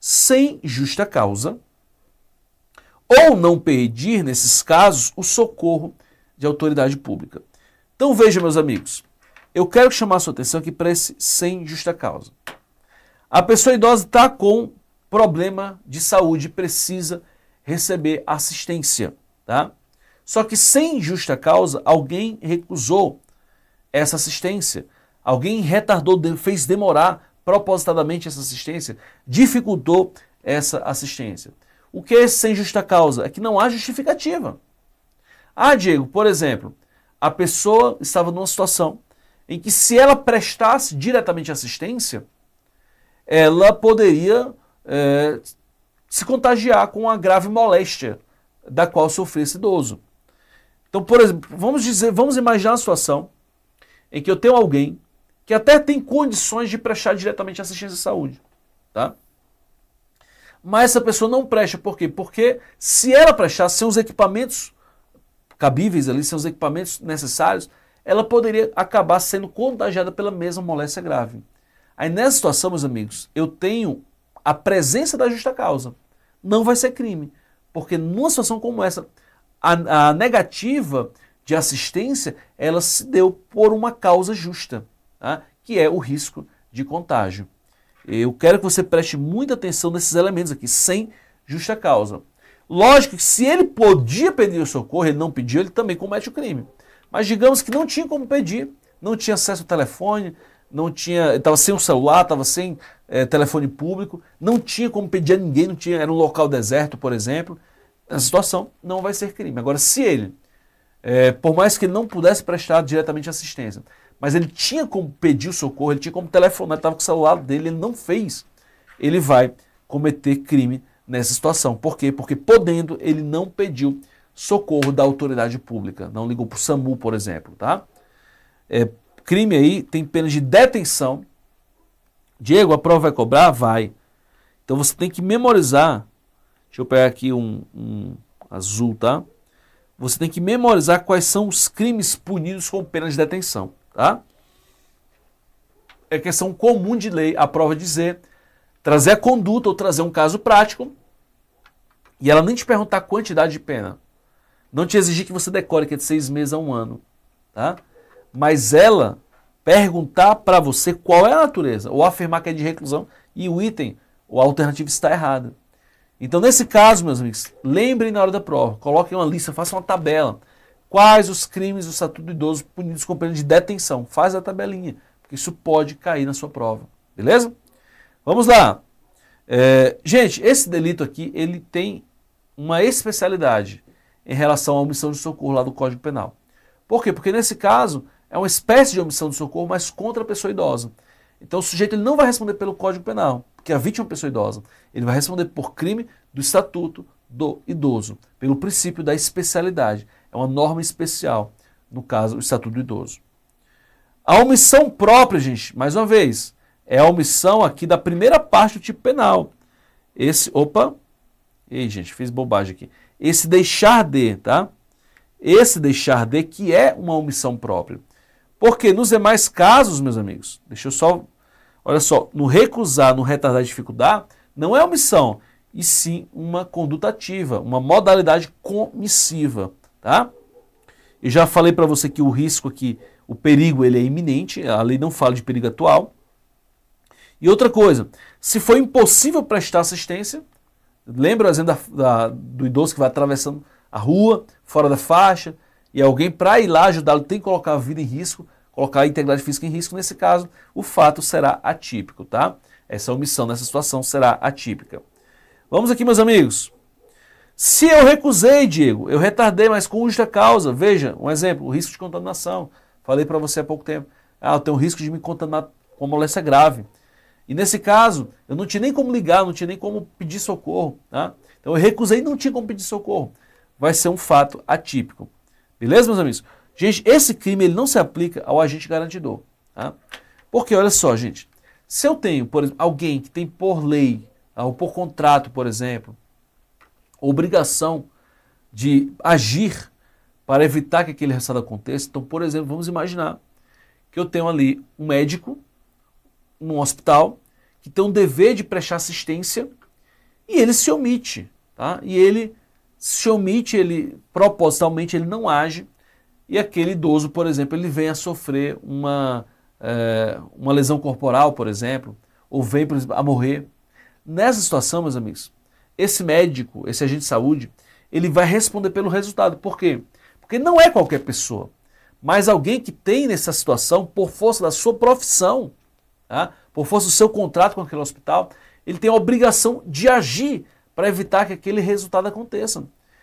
sem justa causa, ou não pedir, nesses casos, o socorro de autoridade pública. Então, veja, meus amigos, eu quero chamar a sua atenção aqui para esse sem justa causa. A pessoa idosa está com problema de saúde, precisa receber assistência, tá? Só que sem justa causa, alguém recusou essa assistência. Alguém retardou, fez demorar propositadamente essa assistência, dificultou essa assistência. O que é sem justa causa? É que não há justificativa. Ah, Diego, por exemplo, a pessoa estava numa situação em que se ela prestasse diretamente assistência, ela poderia é, se contagiar com a grave moléstia da qual sofreu esse idoso. Então, por exemplo, vamos dizer, vamos imaginar a situação em que eu tenho alguém que até tem condições de prestar diretamente assistência à saúde, tá? Mas essa pessoa não presta, por quê? Porque se ela prestar seus os equipamentos cabíveis ali, sem os equipamentos necessários, ela poderia acabar sendo contagiada pela mesma moléstia grave. Aí nessa situação, meus amigos, eu tenho a presença da justa causa. Não vai ser crime, porque numa situação como essa, a, a negativa de assistência, ela se deu por uma causa justa, tá? que é o risco de contágio. Eu quero que você preste muita atenção nesses elementos aqui, sem justa causa. Lógico que se ele podia pedir o socorro, ele não pediu, ele também comete o crime. Mas digamos que não tinha como pedir, não tinha acesso ao telefone, não tinha, estava sem o celular, estava sem é, telefone público, não tinha como pedir a ninguém, não tinha, era um local deserto, por exemplo. Essa situação não vai ser crime. Agora, se ele, é, por mais que ele não pudesse prestar diretamente assistência, mas ele tinha como pedir o socorro, ele tinha como telefonar, ele estava com o celular dele, ele não fez, ele vai cometer crime nessa situação. Por quê? Porque podendo, ele não pediu socorro da autoridade pública. Não ligou para o SAMU, por exemplo, tá? É, crime aí tem pena de detenção Diego, a prova vai cobrar? Vai. Então você tem que memorizar. Deixa eu pegar aqui um, um azul, tá? Você tem que memorizar quais são os crimes punidos com pena de detenção, tá? É questão comum de lei, a prova dizer, trazer a conduta ou trazer um caso prático e ela nem te perguntar a quantidade de pena. Não te exigir que você decore, que é de seis meses a um ano, tá? Mas ela perguntar para você qual é a natureza, ou afirmar que é de reclusão, e o item, ou a alternativa está errada. Então, nesse caso, meus amigos, lembrem na hora da prova, coloquem uma lista, façam uma tabela. Quais os crimes do Estatuto do Idoso punidos com pena de detenção? Faz a tabelinha, porque isso pode cair na sua prova. Beleza? Vamos lá. É, gente, esse delito aqui, ele tem uma especialidade em relação à omissão de socorro lá do Código Penal. Por quê? Porque nesse caso, é uma espécie de omissão de socorro, mas contra a pessoa idosa. Então o sujeito ele não vai responder pelo Código Penal, porque a vítima é uma pessoa idosa. Ele vai responder por crime do Estatuto do Idoso, pelo princípio da especialidade. É uma norma especial, no caso, o Estatuto do Idoso. A omissão própria, gente, mais uma vez, é a omissão aqui da primeira parte do tipo penal. Esse, opa, ei gente, fiz bobagem aqui. Esse deixar de, tá? Esse deixar de que é uma omissão própria. Porque nos demais casos, meus amigos, deixa eu só. Olha só, no recusar, no retardar e dificultar, não é omissão, e sim uma conduta ativa, uma modalidade comissiva, tá? Eu já falei para você que o risco aqui, o perigo, ele é iminente, a lei não fala de perigo atual. E outra coisa, se for impossível prestar assistência, lembra o exemplo da, da, do idoso que vai atravessando a rua, fora da faixa, e alguém, para ir lá ajudá-lo, tem que colocar a vida em risco, colocar a integridade física em risco. Nesse caso, o fato será atípico, tá? Essa omissão nessa situação será atípica. Vamos aqui, meus amigos. Se eu recusei, Diego, eu retardei, mas com justa causa. Veja, um exemplo, o risco de contaminação. Falei para você há pouco tempo. Ah, eu tenho risco de me contaminar com uma doença grave. E nesse caso, eu não tinha nem como ligar, não tinha nem como pedir socorro. Tá? Então eu recusei e não tinha como pedir socorro. Vai ser um fato atípico. Beleza, meus amigos? Gente, esse crime ele não se aplica ao agente garantidor. Tá? Porque, olha só, gente, se eu tenho, por exemplo, alguém que tem por lei, ah, ou por contrato, por exemplo, obrigação de agir para evitar que aquele resultado aconteça, então, por exemplo, vamos imaginar que eu tenho ali um médico num hospital que tem um dever de prestar assistência e ele se omite, tá? E ele se omite, ele propositalmente ele não age e aquele idoso, por exemplo, ele vem a sofrer uma, é, uma lesão corporal, por exemplo, ou vem por exemplo, a morrer. Nessa situação, meus amigos, esse médico, esse agente de saúde, ele vai responder pelo resultado. Por quê? Porque não é qualquer pessoa, mas alguém que tem nessa situação, por força da sua profissão, tá? por força do seu contrato com aquele hospital, ele tem a obrigação de agir para evitar que aquele resultado aconteça.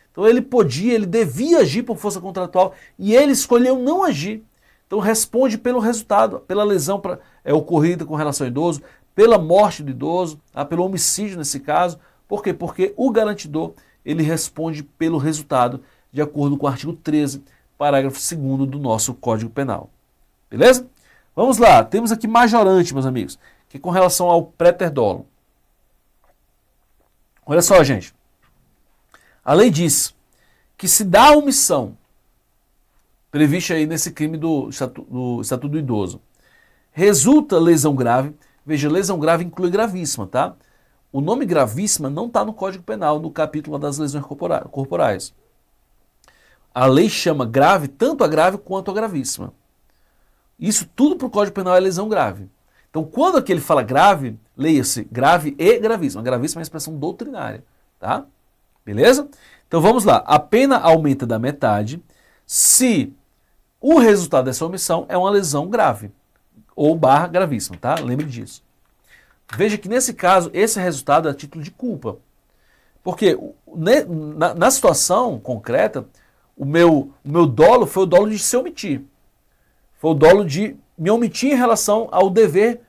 Então ele podia, ele devia agir por força contratual e ele escolheu não agir. Então responde pelo resultado, pela lesão pra, é, ocorrida com relação ao idoso, pela morte do idoso, tá? pelo homicídio nesse caso. Por quê? Porque o garantidor ele responde pelo resultado, de acordo com o artigo 13, parágrafo 2 do nosso Código Penal. Beleza? Vamos lá, temos aqui majorante, meus amigos, que é com relação ao preterdolo. Olha só, gente. A lei diz que se dá a omissão prevista aí nesse crime do, estatuto do, estatuto do Idoso, resulta lesão grave, veja, lesão grave inclui gravíssima, tá? O nome gravíssima não está no Código Penal, no capítulo das lesões corporais. A lei chama grave tanto a grave quanto a gravíssima. Isso tudo para o Código Penal é lesão grave. Então, quando aqui ele fala grave, Leia-se grave e gravíssimo. Gravíssimo é uma expressão doutrinária, tá? Beleza? Então vamos lá. A pena aumenta da metade se o resultado dessa omissão é uma lesão grave ou barra gravíssima, tá? Lembre disso. Veja que nesse caso, esse resultado é título de culpa. Porque né, na, na situação concreta, o meu, o meu dolo foi o dolo de se omitir. Foi o dolo de me omitir em relação ao dever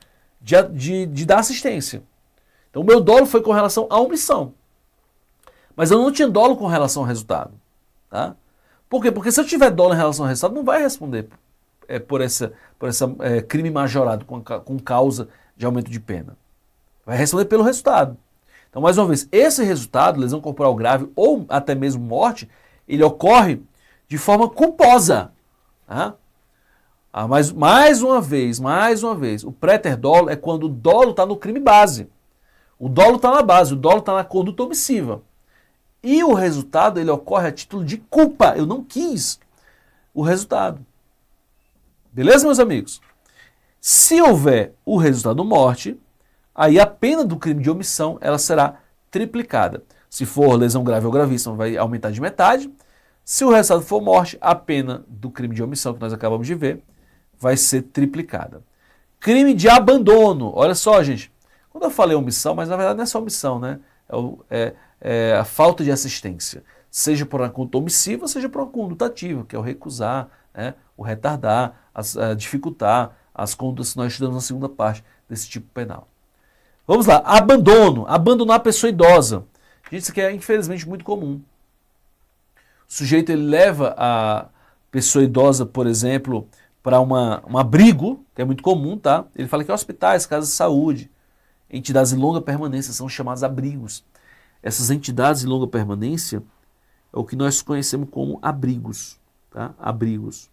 de, de, de dar assistência. Então, o meu dolo foi com relação à omissão. Mas eu não tinha dolo com relação ao resultado. Tá? Por quê? Porque se eu tiver dolo em relação ao resultado, não vai responder é, por esse por essa, é, crime majorado com, com causa de aumento de pena. Vai responder pelo resultado. Então, mais uma vez, esse resultado, lesão corporal grave ou até mesmo morte, ele ocorre de forma culposa. Tá? Ah, mas mais uma vez, mais uma vez, o préter dolo é quando o dolo está no crime base. O dolo está na base, o dolo está na conduta omissiva. E o resultado ele ocorre a título de culpa. Eu não quis o resultado. Beleza, meus amigos? Se houver o resultado morte, aí a pena do crime de omissão ela será triplicada. Se for lesão grave ou gravíssima, vai aumentar de metade. Se o resultado for morte, a pena do crime de omissão que nós acabamos de ver vai ser triplicada. Crime de abandono. Olha só, gente. Quando eu falei omissão, mas na verdade não é só omissão, né? É, o, é, é a falta de assistência. Seja por uma conta omissiva, seja por uma conduta ativa, que é o recusar, né? o retardar, as, a eh, dificultar as condutas que nós estudamos na segunda parte desse tipo penal. Vamos lá, abandono. Abandonar a pessoa idosa. Gente, isso aqui é infelizmente muito comum. O sujeito ele leva a pessoa idosa, por exemplo, para um abrigo, que é muito comum, tá? Ele fala que hospitais, casas de saúde, entidades de longa permanência são chamados abrigos. Essas entidades de longa permanência é o que nós conhecemos como abrigos, tá? Abrigos.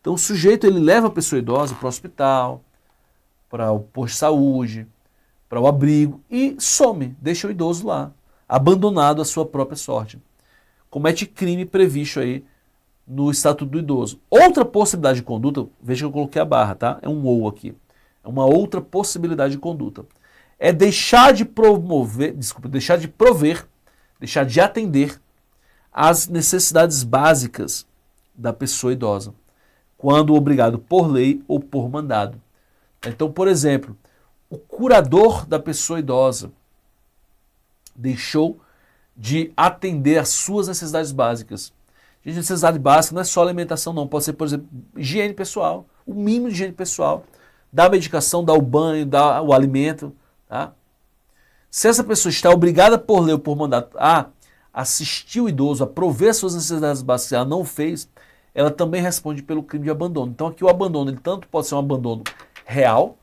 Então o sujeito ele leva a pessoa idosa para o hospital, para o posto de saúde, para o abrigo e some, deixa o idoso lá, abandonado à sua própria sorte. Comete crime previsto aí no Estatuto do Idoso. Outra possibilidade de conduta, veja que eu coloquei a barra, tá? É um ou aqui. É uma outra possibilidade de conduta. É deixar de promover, desculpa, deixar de prover, deixar de atender às necessidades básicas da pessoa idosa, quando obrigado por lei ou por mandado. Então, por exemplo, o curador da pessoa idosa deixou de atender às suas necessidades básicas Gente, necessidade básica não é só alimentação, não. Pode ser, por exemplo, higiene pessoal, o mínimo de higiene pessoal. Dar medicação, dar o banho, dar o alimento. Tá? Se essa pessoa está obrigada por lei ou por mandato a assistir o idoso, a prover suas necessidades básicas, ela não fez, ela também responde pelo crime de abandono. Então aqui o abandono, ele tanto pode ser um abandono real,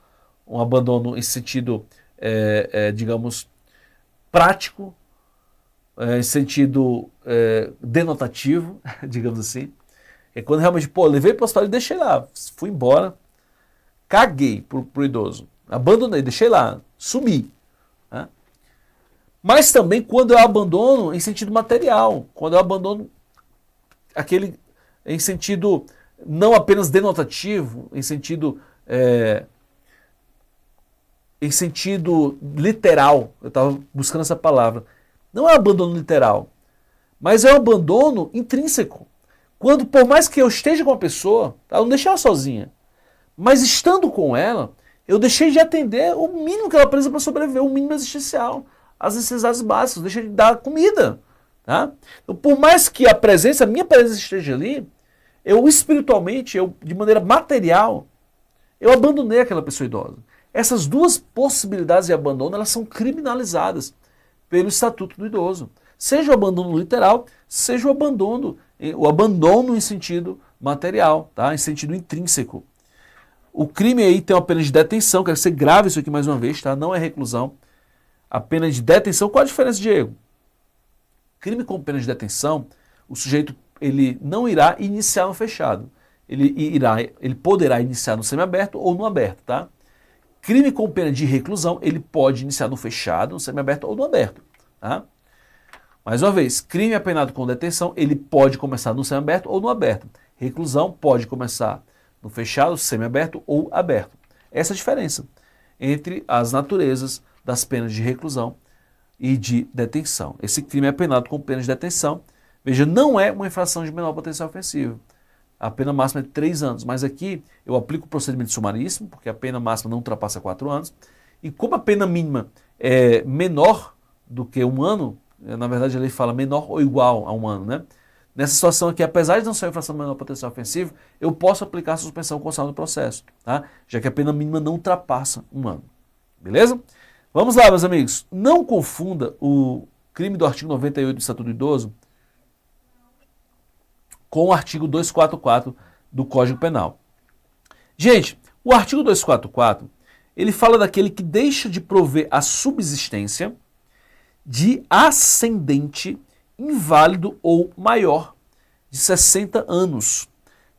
um abandono em sentido, é, é, digamos, prático, eh, em sentido é, denotativo, digamos assim. É quando realmente, pô, levei para o hospital e deixei lá, fui embora, caguei pro, o idoso, abandonei, deixei lá, sumi. Né? Mas também quando eu abandono em sentido material, quando eu abandono aquele em sentido não apenas denotativo, em sentido é, em sentido literal, eu estava buscando essa palavra, não é um abandono literal, mas é um abandono intrínseco. Quando, por mais que eu esteja com a pessoa, tá, eu não deixei ela sozinha, mas estando com ela, eu deixei de atender o mínimo que ela precisa para sobreviver, o mínimo existencial, as necessidades básicas, deixei de dar comida. Tá? Então, por mais que a presença, a minha presença esteja ali, eu espiritualmente, eu de maneira material, eu abandonei aquela pessoa idosa. Essas duas possibilidades de abandono, elas são criminalizadas pelo Estatuto do Idoso. Seja o abandono literal, seja o abandono, eh, o abandono em sentido material, tá? em sentido intrínseco. O crime aí tem uma pena de detenção, quero que você grave isso aqui mais uma vez, tá? Não é reclusão. A pena de detenção, qual a diferença, Diego? Crime com pena de detenção, o sujeito ele não irá iniciar no fechado. Ele irá, ele poderá iniciar no semiaberto ou no aberto, tá? Crime com pena de reclusão, ele pode iniciar no fechado, no semiaberto ou no aberto. Tá? Mais uma vez, crime apenado com detenção, ele pode começar no semiaberto ou no aberto. Reclusão pode começar no fechado, semiaberto ou aberto. Essa é a diferença entre as naturezas das penas de reclusão e de detenção. Esse crime é com pena de detenção. Veja, não é uma infração de menor potencial ofensivo a pena máxima é de três anos, mas aqui eu aplico o procedimento sumaríssimo, porque a pena máxima não ultrapassa quatro anos, e como a pena mínima é menor do que um ano, eh, na verdade a lei fala menor ou igual a um ano, né? Nessa situação aqui, apesar de não ser uma infração menor potencial ofensivo, eu posso aplicar a suspensão constitucional do processo, tá? Já que a pena mínima não ultrapassa um ano. Beleza? Vamos lá, meus amigos. Não confunda o crime do artigo 98 do Estatuto do Idoso com o artigo 244 do Código Penal. Gente, o artigo 244, ele fala daquele que deixa de prover a subsistência de ascendente inválido ou maior de 60 anos,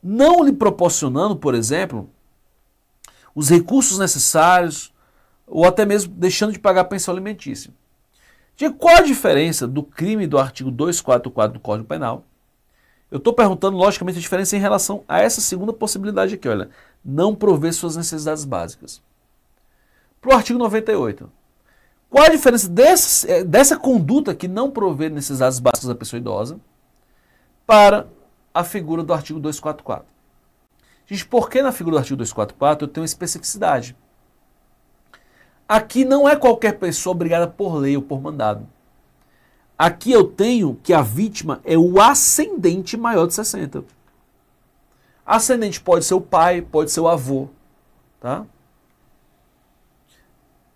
não lhe proporcionando, por exemplo, os recursos necessários ou até mesmo deixando de pagar a pensão alimentícia. De qual a diferença do crime do artigo 244 do Código Penal eu estou perguntando, logicamente, a diferença em relação a essa segunda possibilidade aqui, olha. Não prover suas necessidades básicas. Para o artigo 98. Qual a diferença dessa, eh, dessa conduta que não provê necessidades básicas da pessoa idosa para a figura do artigo 244? Gente, por que na figura do artigo 244 eu tenho especificidade? Aqui não é qualquer pessoa obrigada por lei ou por mandado. Aqui eu tenho que a vítima é o ascendente maior de 60. Ascendente pode ser o pai, pode ser o avô, tá?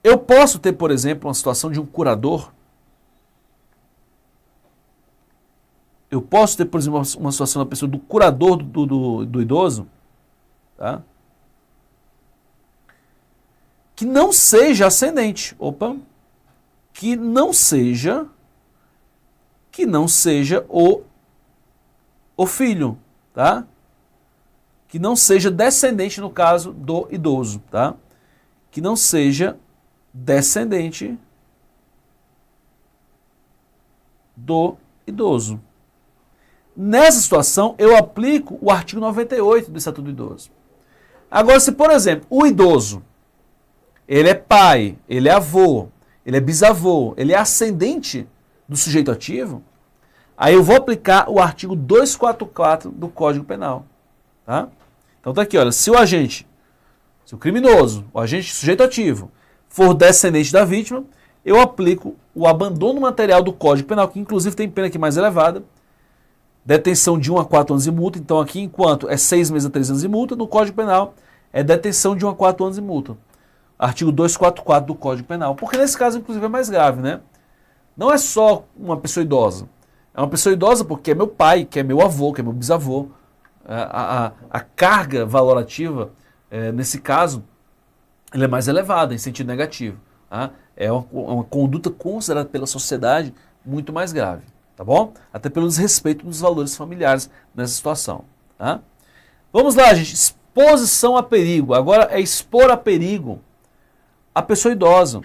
Eu posso ter, por exemplo, uma situação de um curador. Eu posso ter, por exemplo, uma situação da pessoa do curador do, do, do idoso, tá? Que não seja ascendente, opa, que não seja que não seja o, o filho, tá? Que não seja descendente, no caso, do idoso, tá? Que não seja descendente do idoso. Nessa situação, eu aplico o artigo 98 do Estatuto do Idoso. Agora, se, por exemplo, o idoso, ele é pai, ele é avô, ele é bisavô, ele é ascendente do sujeito ativo, aí eu vou aplicar o artigo 244 do Código Penal. Tá? Então tá aqui, olha, se o agente, se o criminoso, o agente sujeito ativo, for descendente da vítima, eu aplico o abandono material do Código Penal, que inclusive tem pena aqui mais elevada, detenção de 1 a 4 anos e multa, então aqui enquanto é 6 meses a 3 anos e multa, no Código Penal é detenção de 1 a 4 anos e multa. Artigo 244 do Código Penal. Porque nesse caso, inclusive, é mais grave, né? Não é só uma pessoa idosa. É uma pessoa idosa porque é meu pai, que é meu avô, que é meu bisavô. É, a, a, a carga valorativa, é, nesse caso, é mais elevada, em sentido negativo. Tá? É uma, uma conduta considerada pela sociedade muito mais grave, tá bom? Até pelo desrespeito dos valores familiares nessa situação, tá? Vamos lá, gente. Exposição a perigo. Agora é expor a perigo a pessoa idosa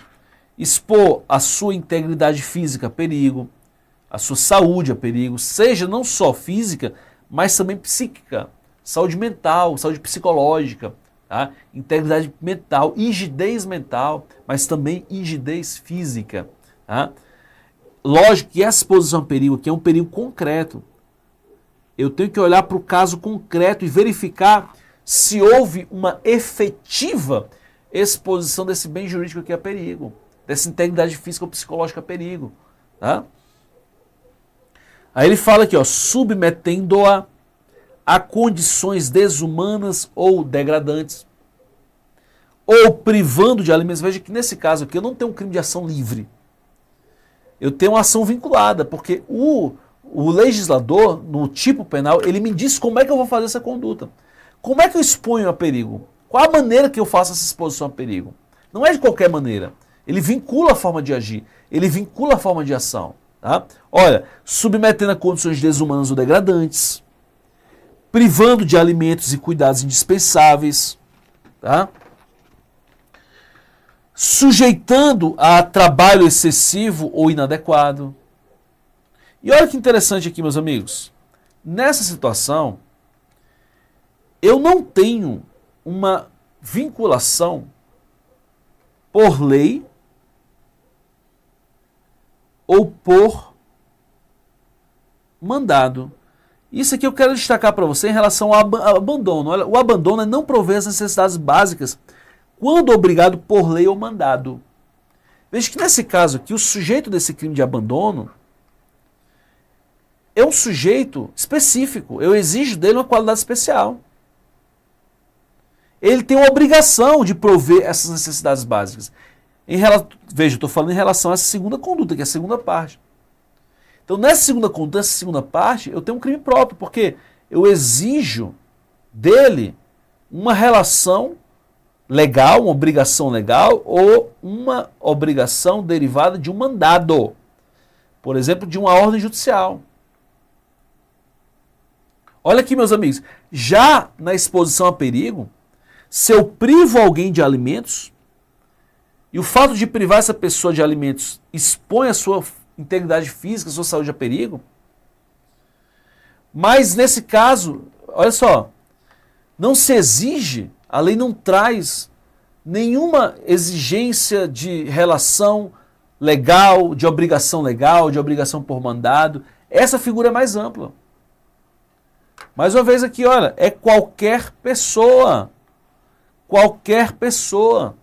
expor a sua integridade física a perigo, a sua saúde a perigo, seja não só física, mas também psíquica, saúde mental, saúde psicológica, tá? integridade mental, rigidez mental, mas também rigidez física. Tá? Lógico que essa exposição a perigo aqui é um perigo concreto. Eu tenho que olhar para o caso concreto e verificar se houve uma efetiva exposição desse bem jurídico que é perigo. Dessa integridade física ou psicológica a perigo. Tá? Aí ele fala aqui, ó, submetendo-a a condições desumanas ou degradantes, ou privando de alimentos. Veja que nesse caso aqui eu não tenho um crime de ação livre. Eu tenho uma ação vinculada, porque o, o legislador, no tipo penal, ele me diz como é que eu vou fazer essa conduta. Como é que eu exponho a perigo? Qual a maneira que eu faço essa exposição a perigo? Não é de qualquer maneira. Ele vincula a forma de agir, ele vincula a forma de ação. Tá? Olha, submetendo a condições desumanas ou degradantes, privando de alimentos e cuidados indispensáveis, tá? sujeitando a trabalho excessivo ou inadequado. E olha que interessante aqui, meus amigos. Nessa situação, eu não tenho uma vinculação por lei ou por mandado. Isso aqui eu quero destacar para você em relação ao ab abandono. o abandono é não prover as necessidades básicas quando obrigado por lei ou mandado. Veja que nesse caso aqui, o sujeito desse crime de abandono é um sujeito específico. Eu exijo dele uma qualidade especial. Ele tem uma obrigação de prover essas necessidades básicas. Em relação, veja, estou falando em relação a essa segunda conduta, que é a segunda parte. Então, nessa segunda conduta, nessa segunda parte, eu tenho um crime próprio, porque eu exijo dele uma relação legal, uma obrigação legal ou uma obrigação derivada de um mandado. Por exemplo, de uma ordem judicial. Olha aqui, meus amigos, já na exposição a perigo, se eu privo alguém de alimentos, e o fato de privar essa pessoa de alimentos expõe a sua integridade física, a sua saúde a perigo. Mas nesse caso, olha só, não se exige, a lei não traz nenhuma exigência de relação legal, de obrigação legal, de obrigação por mandado. Essa figura é mais ampla. Mais uma vez aqui, olha, é qualquer pessoa. Qualquer pessoa.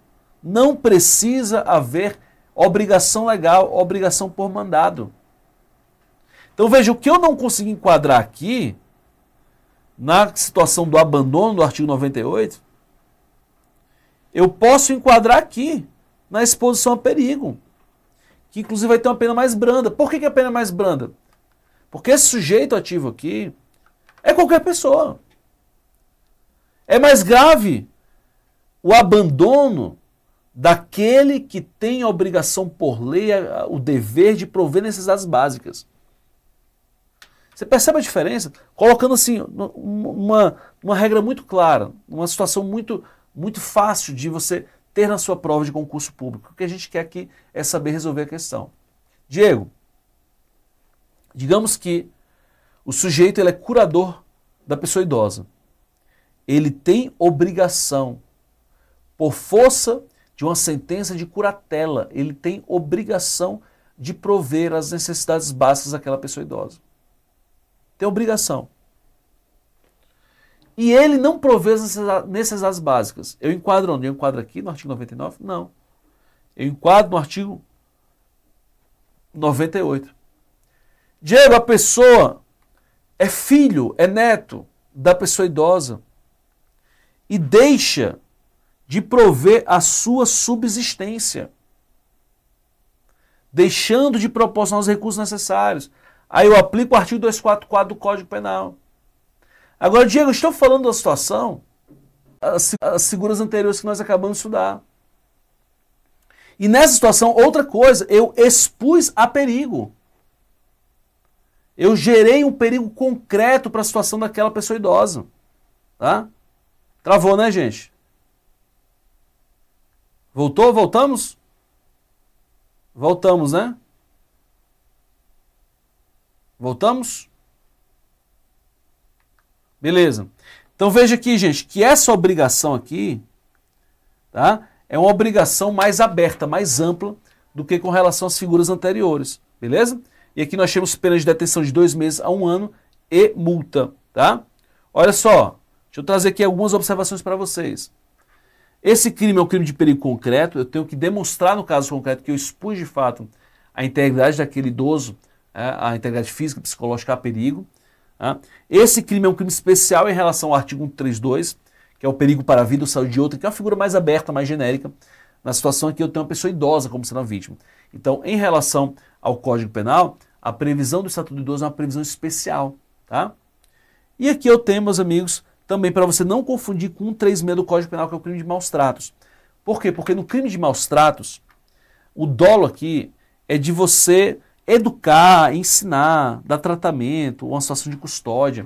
Não precisa haver obrigação legal, obrigação por mandado. Então veja, o que eu não consegui enquadrar aqui, na situação do abandono do artigo 98, eu posso enquadrar aqui, na exposição a perigo, que inclusive vai ter uma pena mais branda. Por que, que é a pena é mais branda? Porque esse sujeito ativo aqui é qualquer pessoa. É mais grave o abandono daquele que tem a obrigação por lei, o dever de prover necessidades básicas. Você percebe a diferença? Colocando assim uma, uma regra muito clara, uma situação muito, muito fácil de você ter na sua prova de concurso público. O que a gente quer aqui é saber resolver a questão. Diego, digamos que o sujeito ele é curador da pessoa idosa. Ele tem obrigação, por força de uma sentença de curatela. Ele tem obrigação de prover as necessidades básicas daquela pessoa idosa. Tem obrigação. E ele não provê as necessidades básicas. Eu enquadro onde? Eu enquadro aqui no artigo 99? Não. Eu enquadro no artigo 98. Diego, a pessoa é filho, é neto da pessoa idosa e deixa de prover a sua subsistência, deixando de proporcionar os recursos necessários. Aí eu aplico o artigo 244 do Código Penal. Agora, Diego, eu estou falando da situação, as, seguras anteriores que nós acabamos de estudar. E nessa situação, outra coisa, eu expus a perigo. Eu gerei um perigo concreto para a situação daquela pessoa idosa. Tá? Travou, né, gente? Voltou? Voltamos? Voltamos, né? Voltamos? Beleza. Então veja aqui, gente, que essa obrigação aqui, tá? É uma obrigação mais aberta, mais ampla do que com relação às figuras anteriores, beleza? E aqui nós temos pena de detenção de dois meses a um ano e multa, tá? Olha só, deixa eu trazer aqui algumas observações para vocês. Esse crime é um crime de perigo concreto, eu tenho que demonstrar no caso concreto que eu expus de fato a integridade daquele idoso, é, a integridade física e psicológica a perigo. Tá? Esse crime é um crime especial em relação ao artigo 132, que é o perigo para a vida ou saúde de outra, que é uma figura mais aberta, mais genérica, na situação em que eu tenho uma pessoa idosa como sendo a vítima. Então, em relação ao Código Penal, a previsão do Estatuto do Idoso é uma previsão especial. Tá? E aqui eu tenho, meus amigos, também para você não confundir com o 36 do Código Penal, que é o crime de maus tratos. Por quê? Porque no crime de maus tratos, o dolo aqui é de você educar, ensinar, dar tratamento, uma situação de custódia.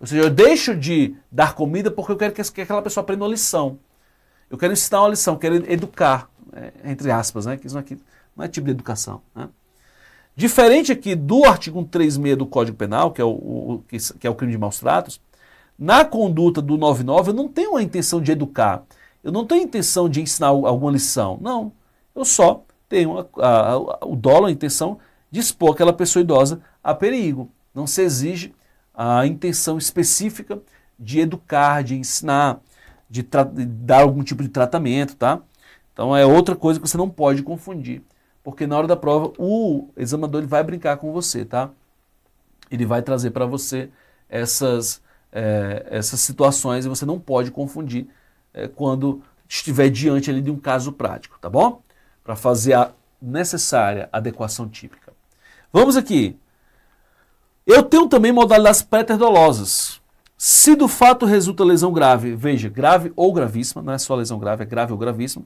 Ou seja, eu deixo de dar comida porque eu quero que aquela pessoa aprenda uma lição. Eu quero ensinar uma lição, quero educar, é, entre aspas, né? Que isso aqui não é tipo de educação. Né? Diferente aqui do artigo 136 do Código Penal, que é o, o que é o crime de maus tratos, na conduta do 99, eu não tenho a intenção de educar. Eu não tenho a intenção de ensinar alguma lição. Não. Eu só tenho a, a, a, o dólar a intenção de expor aquela pessoa idosa a perigo. Não se exige a intenção específica de educar, de ensinar, de, de dar algum tipo de tratamento, tá? Então é outra coisa que você não pode confundir, porque na hora da prova o examinador ele vai brincar com você, tá? Ele vai trazer para você essas é, essas situações e você não pode confundir é, quando estiver diante ali de um caso prático, tá bom? Para fazer a necessária adequação típica. Vamos aqui. Eu tenho também modalidades pré-terdolosas. Se do fato resulta lesão grave, veja, grave ou gravíssima, não é só lesão grave, é grave ou gravíssima.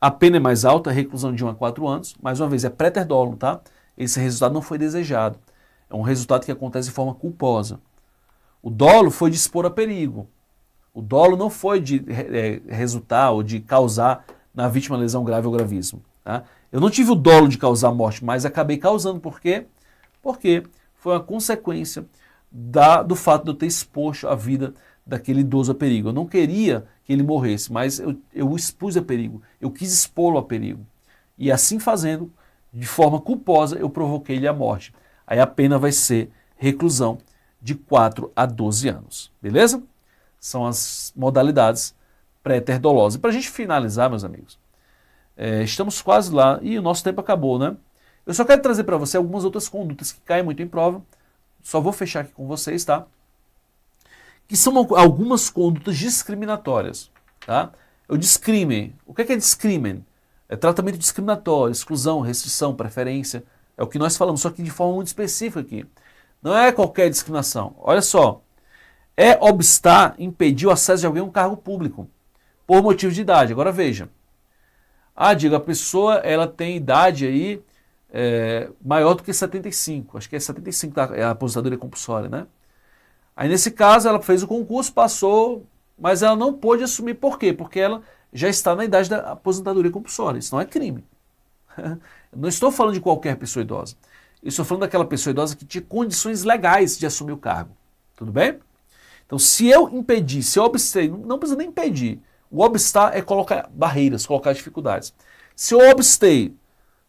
A pena é mais alta, reclusão de 1 a 4 anos. Mais uma vez, é pré-terdolo, tá? Esse resultado não foi desejado. É um resultado que acontece de forma culposa. O dolo foi de expor a perigo. O dolo não foi de é, resultar ou de causar na vítima lesão grave ou gravíssimo. Tá? Eu não tive o dolo de causar morte, mas acabei causando. Por quê? Porque foi uma consequência da, do fato de eu ter exposto a vida daquele idoso a perigo. Eu não queria que ele morresse, mas eu, eu o expus a perigo. Eu quis expô-lo a perigo. E assim fazendo, de forma culposa, eu provoquei-lhe a morte. Aí a pena vai ser reclusão de 4 a 12 anos. Beleza? São as modalidades pré-terdolose. Para a gente finalizar, meus amigos, é, estamos quase lá e o nosso tempo acabou, né? Eu só quero trazer para você algumas outras condutas que caem muito em prova. Só vou fechar aqui com vocês, tá? Que são algumas condutas discriminatórias, tá? Eu é discrimen. O que é, que é É tratamento discriminatório, exclusão, restrição, preferência. É o que nós falamos, só que de forma muito específica aqui. Não é qualquer discriminação. Olha só. É obstar, impedir o acesso de alguém a um cargo público por motivo de idade. Agora veja. Ah, diga a pessoa ela tem idade aí é, maior do que 75. Acho que é 75 tá, é a aposentadoria compulsória, né? Aí nesse caso ela fez o concurso, passou, mas ela não pôde assumir por quê? Porque ela já está na idade da aposentadoria compulsória. Isso não é crime. não estou falando de qualquer pessoa idosa. Eu estou falando daquela pessoa idosa que tinha condições legais de assumir o cargo. Tudo bem? Então, se eu impedir, se eu obstei, não precisa nem impedir. O obstar é colocar barreiras, colocar dificuldades. Se eu obstei,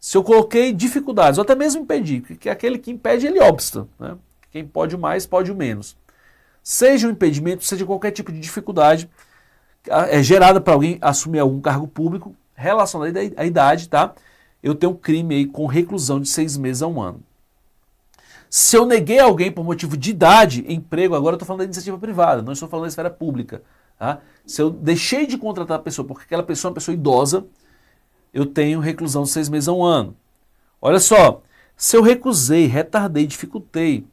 se eu coloquei dificuldades, ou até mesmo impedi, porque é aquele que impede, ele obsta. Né? Quem pode o mais, pode o menos. Seja um impedimento, seja qualquer tipo de dificuldade é gerada para alguém assumir algum cargo público relacionado à idade, tá? eu tenho um crime aí com reclusão de seis meses a um ano. Se eu neguei alguém por motivo de idade, emprego, agora eu estou falando da iniciativa privada, não estou falando da esfera pública. Tá? Se eu deixei de contratar a pessoa porque aquela pessoa é uma pessoa idosa, eu tenho reclusão de seis meses a um ano. Olha só, se eu recusei, retardei, dificultei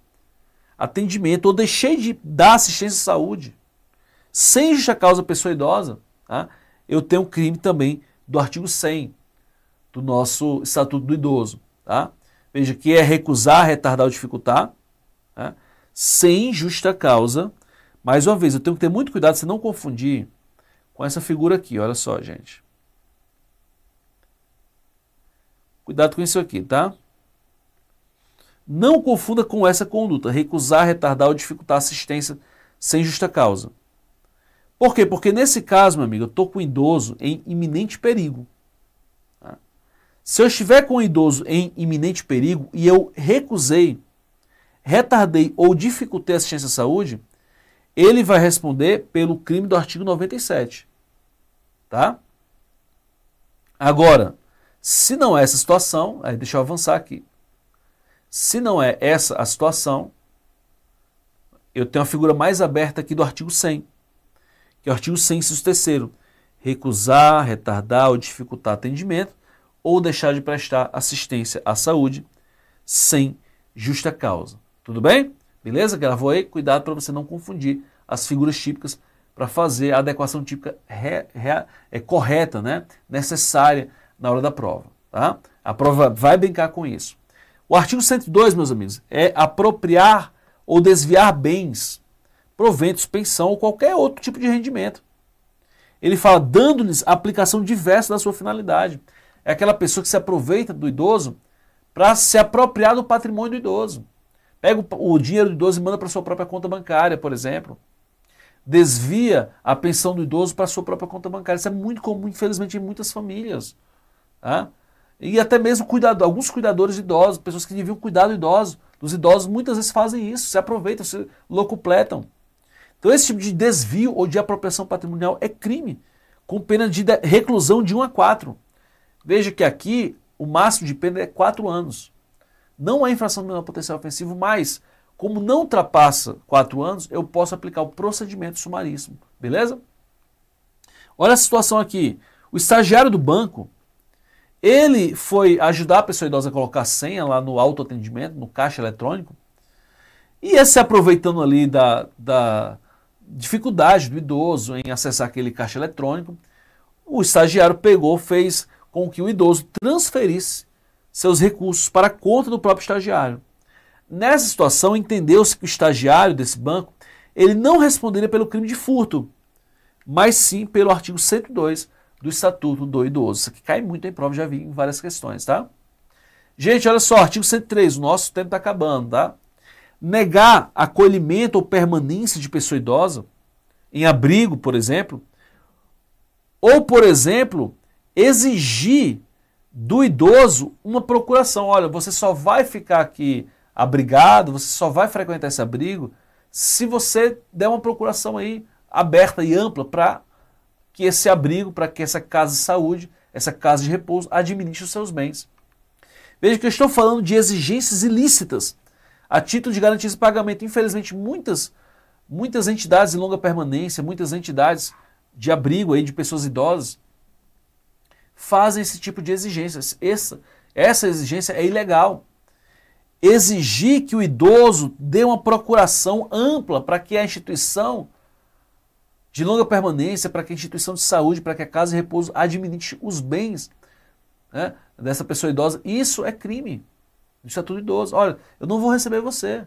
atendimento ou deixei de dar assistência à saúde sem justa causa pessoa idosa, tá? eu tenho crime também do artigo 100 do nosso Estatuto do Idoso. Tá? Veja que é recusar, retardar ou dificultar, tá? sem justa causa. Mais uma vez, eu tenho que ter muito cuidado se não confundir com essa figura aqui. Olha só, gente. Cuidado com isso aqui, tá? Não confunda com essa conduta, recusar, retardar ou dificultar assistência sem justa causa. Por quê? Porque nesse caso, meu amigo, eu estou com o idoso em iminente perigo. Se eu estiver com um idoso em iminente perigo e eu recusei, retardei ou dificultei a assistência à saúde, ele vai responder pelo crime do artigo 97. Tá? Agora, se não é essa situação, aí deixa eu avançar aqui. Se não é essa a situação, eu tenho a figura mais aberta aqui do artigo 100, que é o artigo 100, inciso terceiro, recusar, retardar ou dificultar atendimento ou deixar de prestar assistência à saúde sem justa causa. Tudo bem? Beleza? Gravou aí? Cuidado para você não confundir as figuras típicas para fazer a adequação típica re, re, é correta, né? necessária na hora da prova. Tá? A prova vai brincar com isso. O artigo 102, meus amigos, é apropriar ou desviar bens, proventos, pensão ou qualquer outro tipo de rendimento. Ele fala dando-lhes aplicação diversa da sua finalidade. É aquela pessoa que se aproveita do idoso para se apropriar do patrimônio do idoso. Pega o, dinheiro do idoso e manda para sua própria conta bancária, por exemplo. Desvia a pensão do idoso para sua própria conta bancária. Isso é muito comum, infelizmente, em muitas famílias. Tá? E até mesmo cuidado, alguns cuidadores de idosos, pessoas que deviam cuidar do idoso, dos idosos, muitas vezes fazem isso, se aproveitam, se locupletam. Então, esse tipo de desvio ou de apropriação patrimonial é crime, com pena de reclusão de 1 a 4. Veja que aqui o máximo de pena é 4 anos. Não há infração do menor potencial ofensivo, mas como não ultrapassa 4 anos, eu posso aplicar o procedimento sumaríssimo, beleza? Olha a situação aqui. O estagiário do banco, ele foi ajudar a pessoa idosa a colocar senha lá no autoatendimento, no caixa eletrônico, e ia se aproveitando ali da, da dificuldade do idoso em acessar aquele caixa eletrônico, o estagiário pegou, fez com que o idoso transferisse seus recursos para a conta do próprio estagiário. Nessa situação, entendeu-se que o estagiário desse banco ele não responderia pelo crime de furto, mas sim pelo artigo 102 do Estatuto do Idoso. Isso aqui cai muito em prova, já vi em várias questões, tá? Gente, olha só, artigo 103, o nosso tempo está acabando, tá? Negar acolhimento ou permanência de pessoa idosa, em abrigo, por exemplo, ou, por exemplo, exigir do idoso uma procuração. Olha, você só vai ficar aqui abrigado, você só vai frequentar esse abrigo se você der uma procuração aí aberta e ampla para que esse abrigo, para que essa casa de saúde, essa casa de repouso administre os seus bens. Veja que eu estou falando de exigências ilícitas a título de garantia de pagamento. Infelizmente, muitas muitas entidades de longa permanência, muitas entidades de abrigo aí de pessoas idosas fazem esse tipo de exigências. Essa, essa exigência é ilegal. Exigir que o idoso dê uma procuração ampla para que a instituição de longa permanência, para que a instituição de saúde, para que a casa de repouso administre os bens né, dessa pessoa idosa, isso é crime. Isso é tudo idoso. Olha, eu não vou receber você.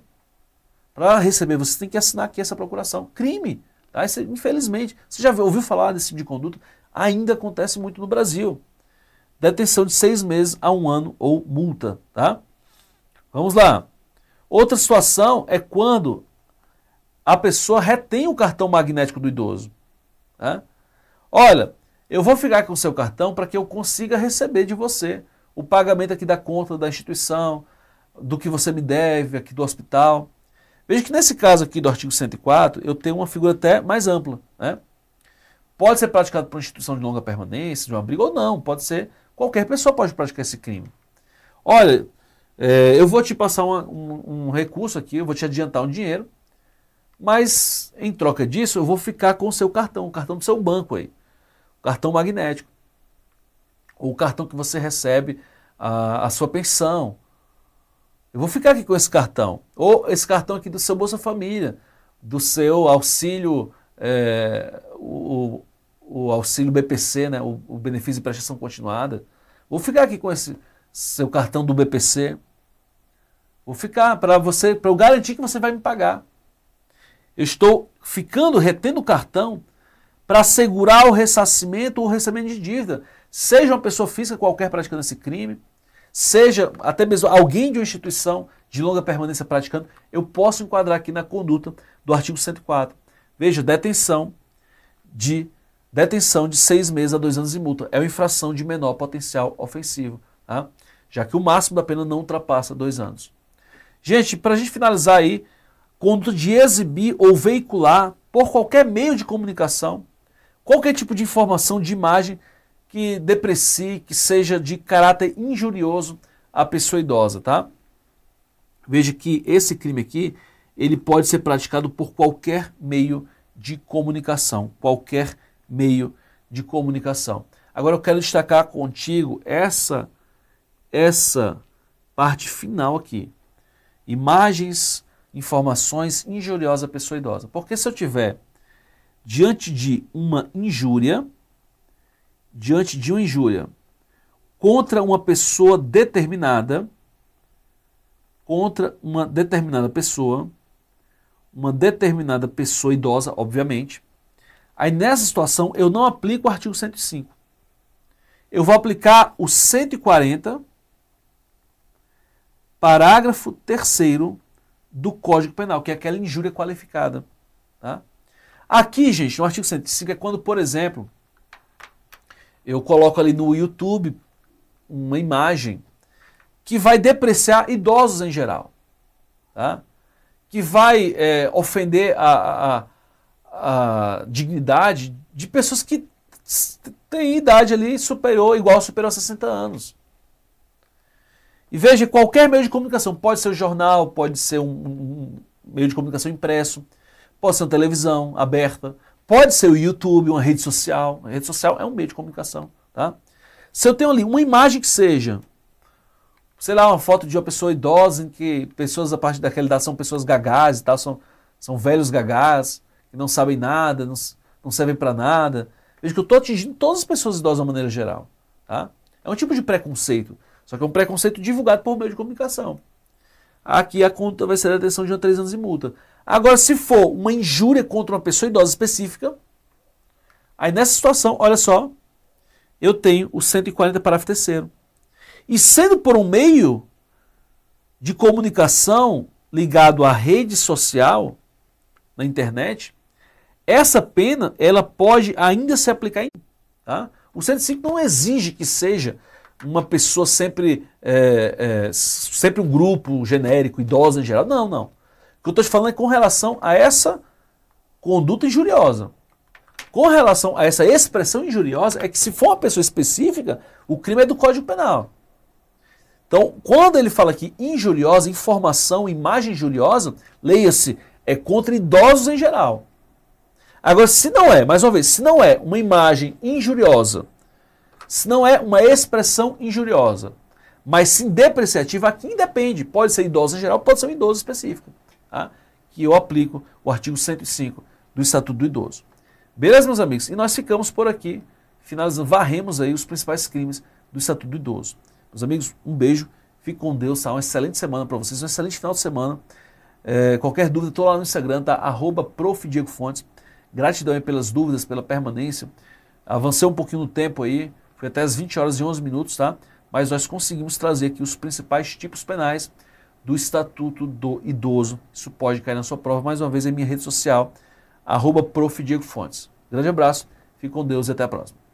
Para receber, você tem que assinar aqui essa procuração. Crime. Tá? Isso, é, infelizmente. Você já ouviu falar desse tipo de conduta? ainda acontece muito no Brasil. Detenção de seis meses a um ano ou multa, tá? Vamos lá. Outra situação é quando a pessoa retém o cartão magnético do idoso. Tá? Olha, eu vou ficar com o seu cartão para que eu consiga receber de você o pagamento aqui da conta da instituição, do que você me deve aqui do hospital. Veja que nesse caso aqui do artigo 104, eu tenho uma figura até mais ampla. Né? Pode ser praticado por uma instituição de longa permanência, de uma briga ou não. Pode ser. Qualquer pessoa pode praticar esse crime. Olha, é, eu vou te passar uma, um, um recurso aqui, eu vou te adiantar um dinheiro, mas em troca disso eu vou ficar com o seu cartão, o cartão do seu banco aí. O cartão magnético. Ou o cartão que você recebe a, a sua pensão. Eu vou ficar aqui com esse cartão. Ou esse cartão aqui do seu Bolsa Família, do seu auxílio, é, o, o auxílio BPC, né, o, o benefício de prestação continuada. Vou ficar aqui com esse seu cartão do BPC. Vou ficar para você, para eu garantir que você vai me pagar. Eu estou ficando retendo o cartão para assegurar o ressarcimento ou o recebimento de dívida. Seja uma pessoa física qualquer praticando esse crime, seja até mesmo alguém de uma instituição de longa permanência praticando, eu posso enquadrar aqui na conduta do artigo 104. Veja, detenção de Detenção de seis meses a dois anos de multa. É uma infração de menor potencial ofensivo, tá? já que o máximo da pena não ultrapassa dois anos. Gente, para a gente finalizar aí, conduta de exibir ou veicular por qualquer meio de comunicação, qualquer tipo de informação, de imagem que deprecie, que seja de caráter injurioso à pessoa idosa, tá? Veja que esse crime aqui, ele pode ser praticado por qualquer meio de comunicação, qualquer meio de comunicação. Agora eu quero destacar contigo essa essa parte final aqui. Imagens, informações injuriosas à pessoa idosa. Porque se eu tiver diante de uma injúria, diante de uma injúria contra uma pessoa determinada, contra uma determinada pessoa, uma determinada pessoa idosa, obviamente, Aí nessa situação eu não aplico o artigo 105. Eu vou aplicar o 140, parágrafo 3 do Código Penal, que é aquela injúria qualificada. Tá? Aqui, gente, no artigo 105 é quando, por exemplo, eu coloco ali no YouTube uma imagem que vai depreciar idosos em geral, tá? que vai é, ofender a, a, a dignidade de pessoas que têm idade ali superior, igual superior a 60 anos. E veja, qualquer meio de comunicação, pode ser um jornal, pode ser um, um meio de comunicação impresso, pode ser uma televisão aberta, pode ser o YouTube, uma rede social. rede social é um meio de comunicação, tá? Se eu tenho ali uma imagem que seja, sei lá, uma foto de uma pessoa idosa, em que pessoas a partir daquela idade são pessoas gagás e tal, são, são velhos gagás, que não sabem nada, não, não servem para nada. Veja que eu estou atingindo todas as pessoas idosas de uma maneira geral. Tá? É um tipo de preconceito, só que é um preconceito divulgado por meio de comunicação. Aqui a conta vai ser a detenção de uma 3 anos e multa. Agora, se for uma injúria contra uma pessoa idosa específica, aí nessa situação, olha só, eu tenho o 140 parágrafo terceiro. E sendo por um meio de comunicação ligado à rede social, na internet, essa pena, ela pode ainda se aplicar em. Tá? O 105 não exige que seja uma pessoa sempre, é, é, sempre um grupo genérico, idosa em geral. Não, não. O que eu estou te falando é com relação a essa conduta injuriosa. Com relação a essa expressão injuriosa, é que se for uma pessoa específica, o crime é do Código Penal. Então, quando ele fala aqui injuriosa, informação, imagem injuriosa, leia-se, é contra idosos em geral. Agora, se não é, mais uma vez, se não é uma imagem injuriosa, se não é uma expressão injuriosa, mas sim depreciativa, aqui independe. Pode ser idoso em geral, pode ser um idoso específico. Tá? Que eu aplico o artigo 105 do Estatuto do Idoso. Beleza, meus amigos? E nós ficamos por aqui, finalizando, varremos aí os principais crimes do Estatuto do Idoso. Meus amigos, um beijo, fique com Deus, tá? uma excelente semana para vocês, um excelente final de semana. É, qualquer dúvida, estou lá no Instagram, tá? Arroba prof. Diego Fontes. Gratidão aí pelas dúvidas, pela permanência. Avancei um pouquinho no tempo aí, foi até as 20 horas e 11 minutos, tá? Mas nós conseguimos trazer aqui os principais tipos penais do Estatuto do Idoso. Isso pode cair na sua prova. Mais uma vez, em é minha rede social, arroba Grande abraço, fique com Deus e até a próxima.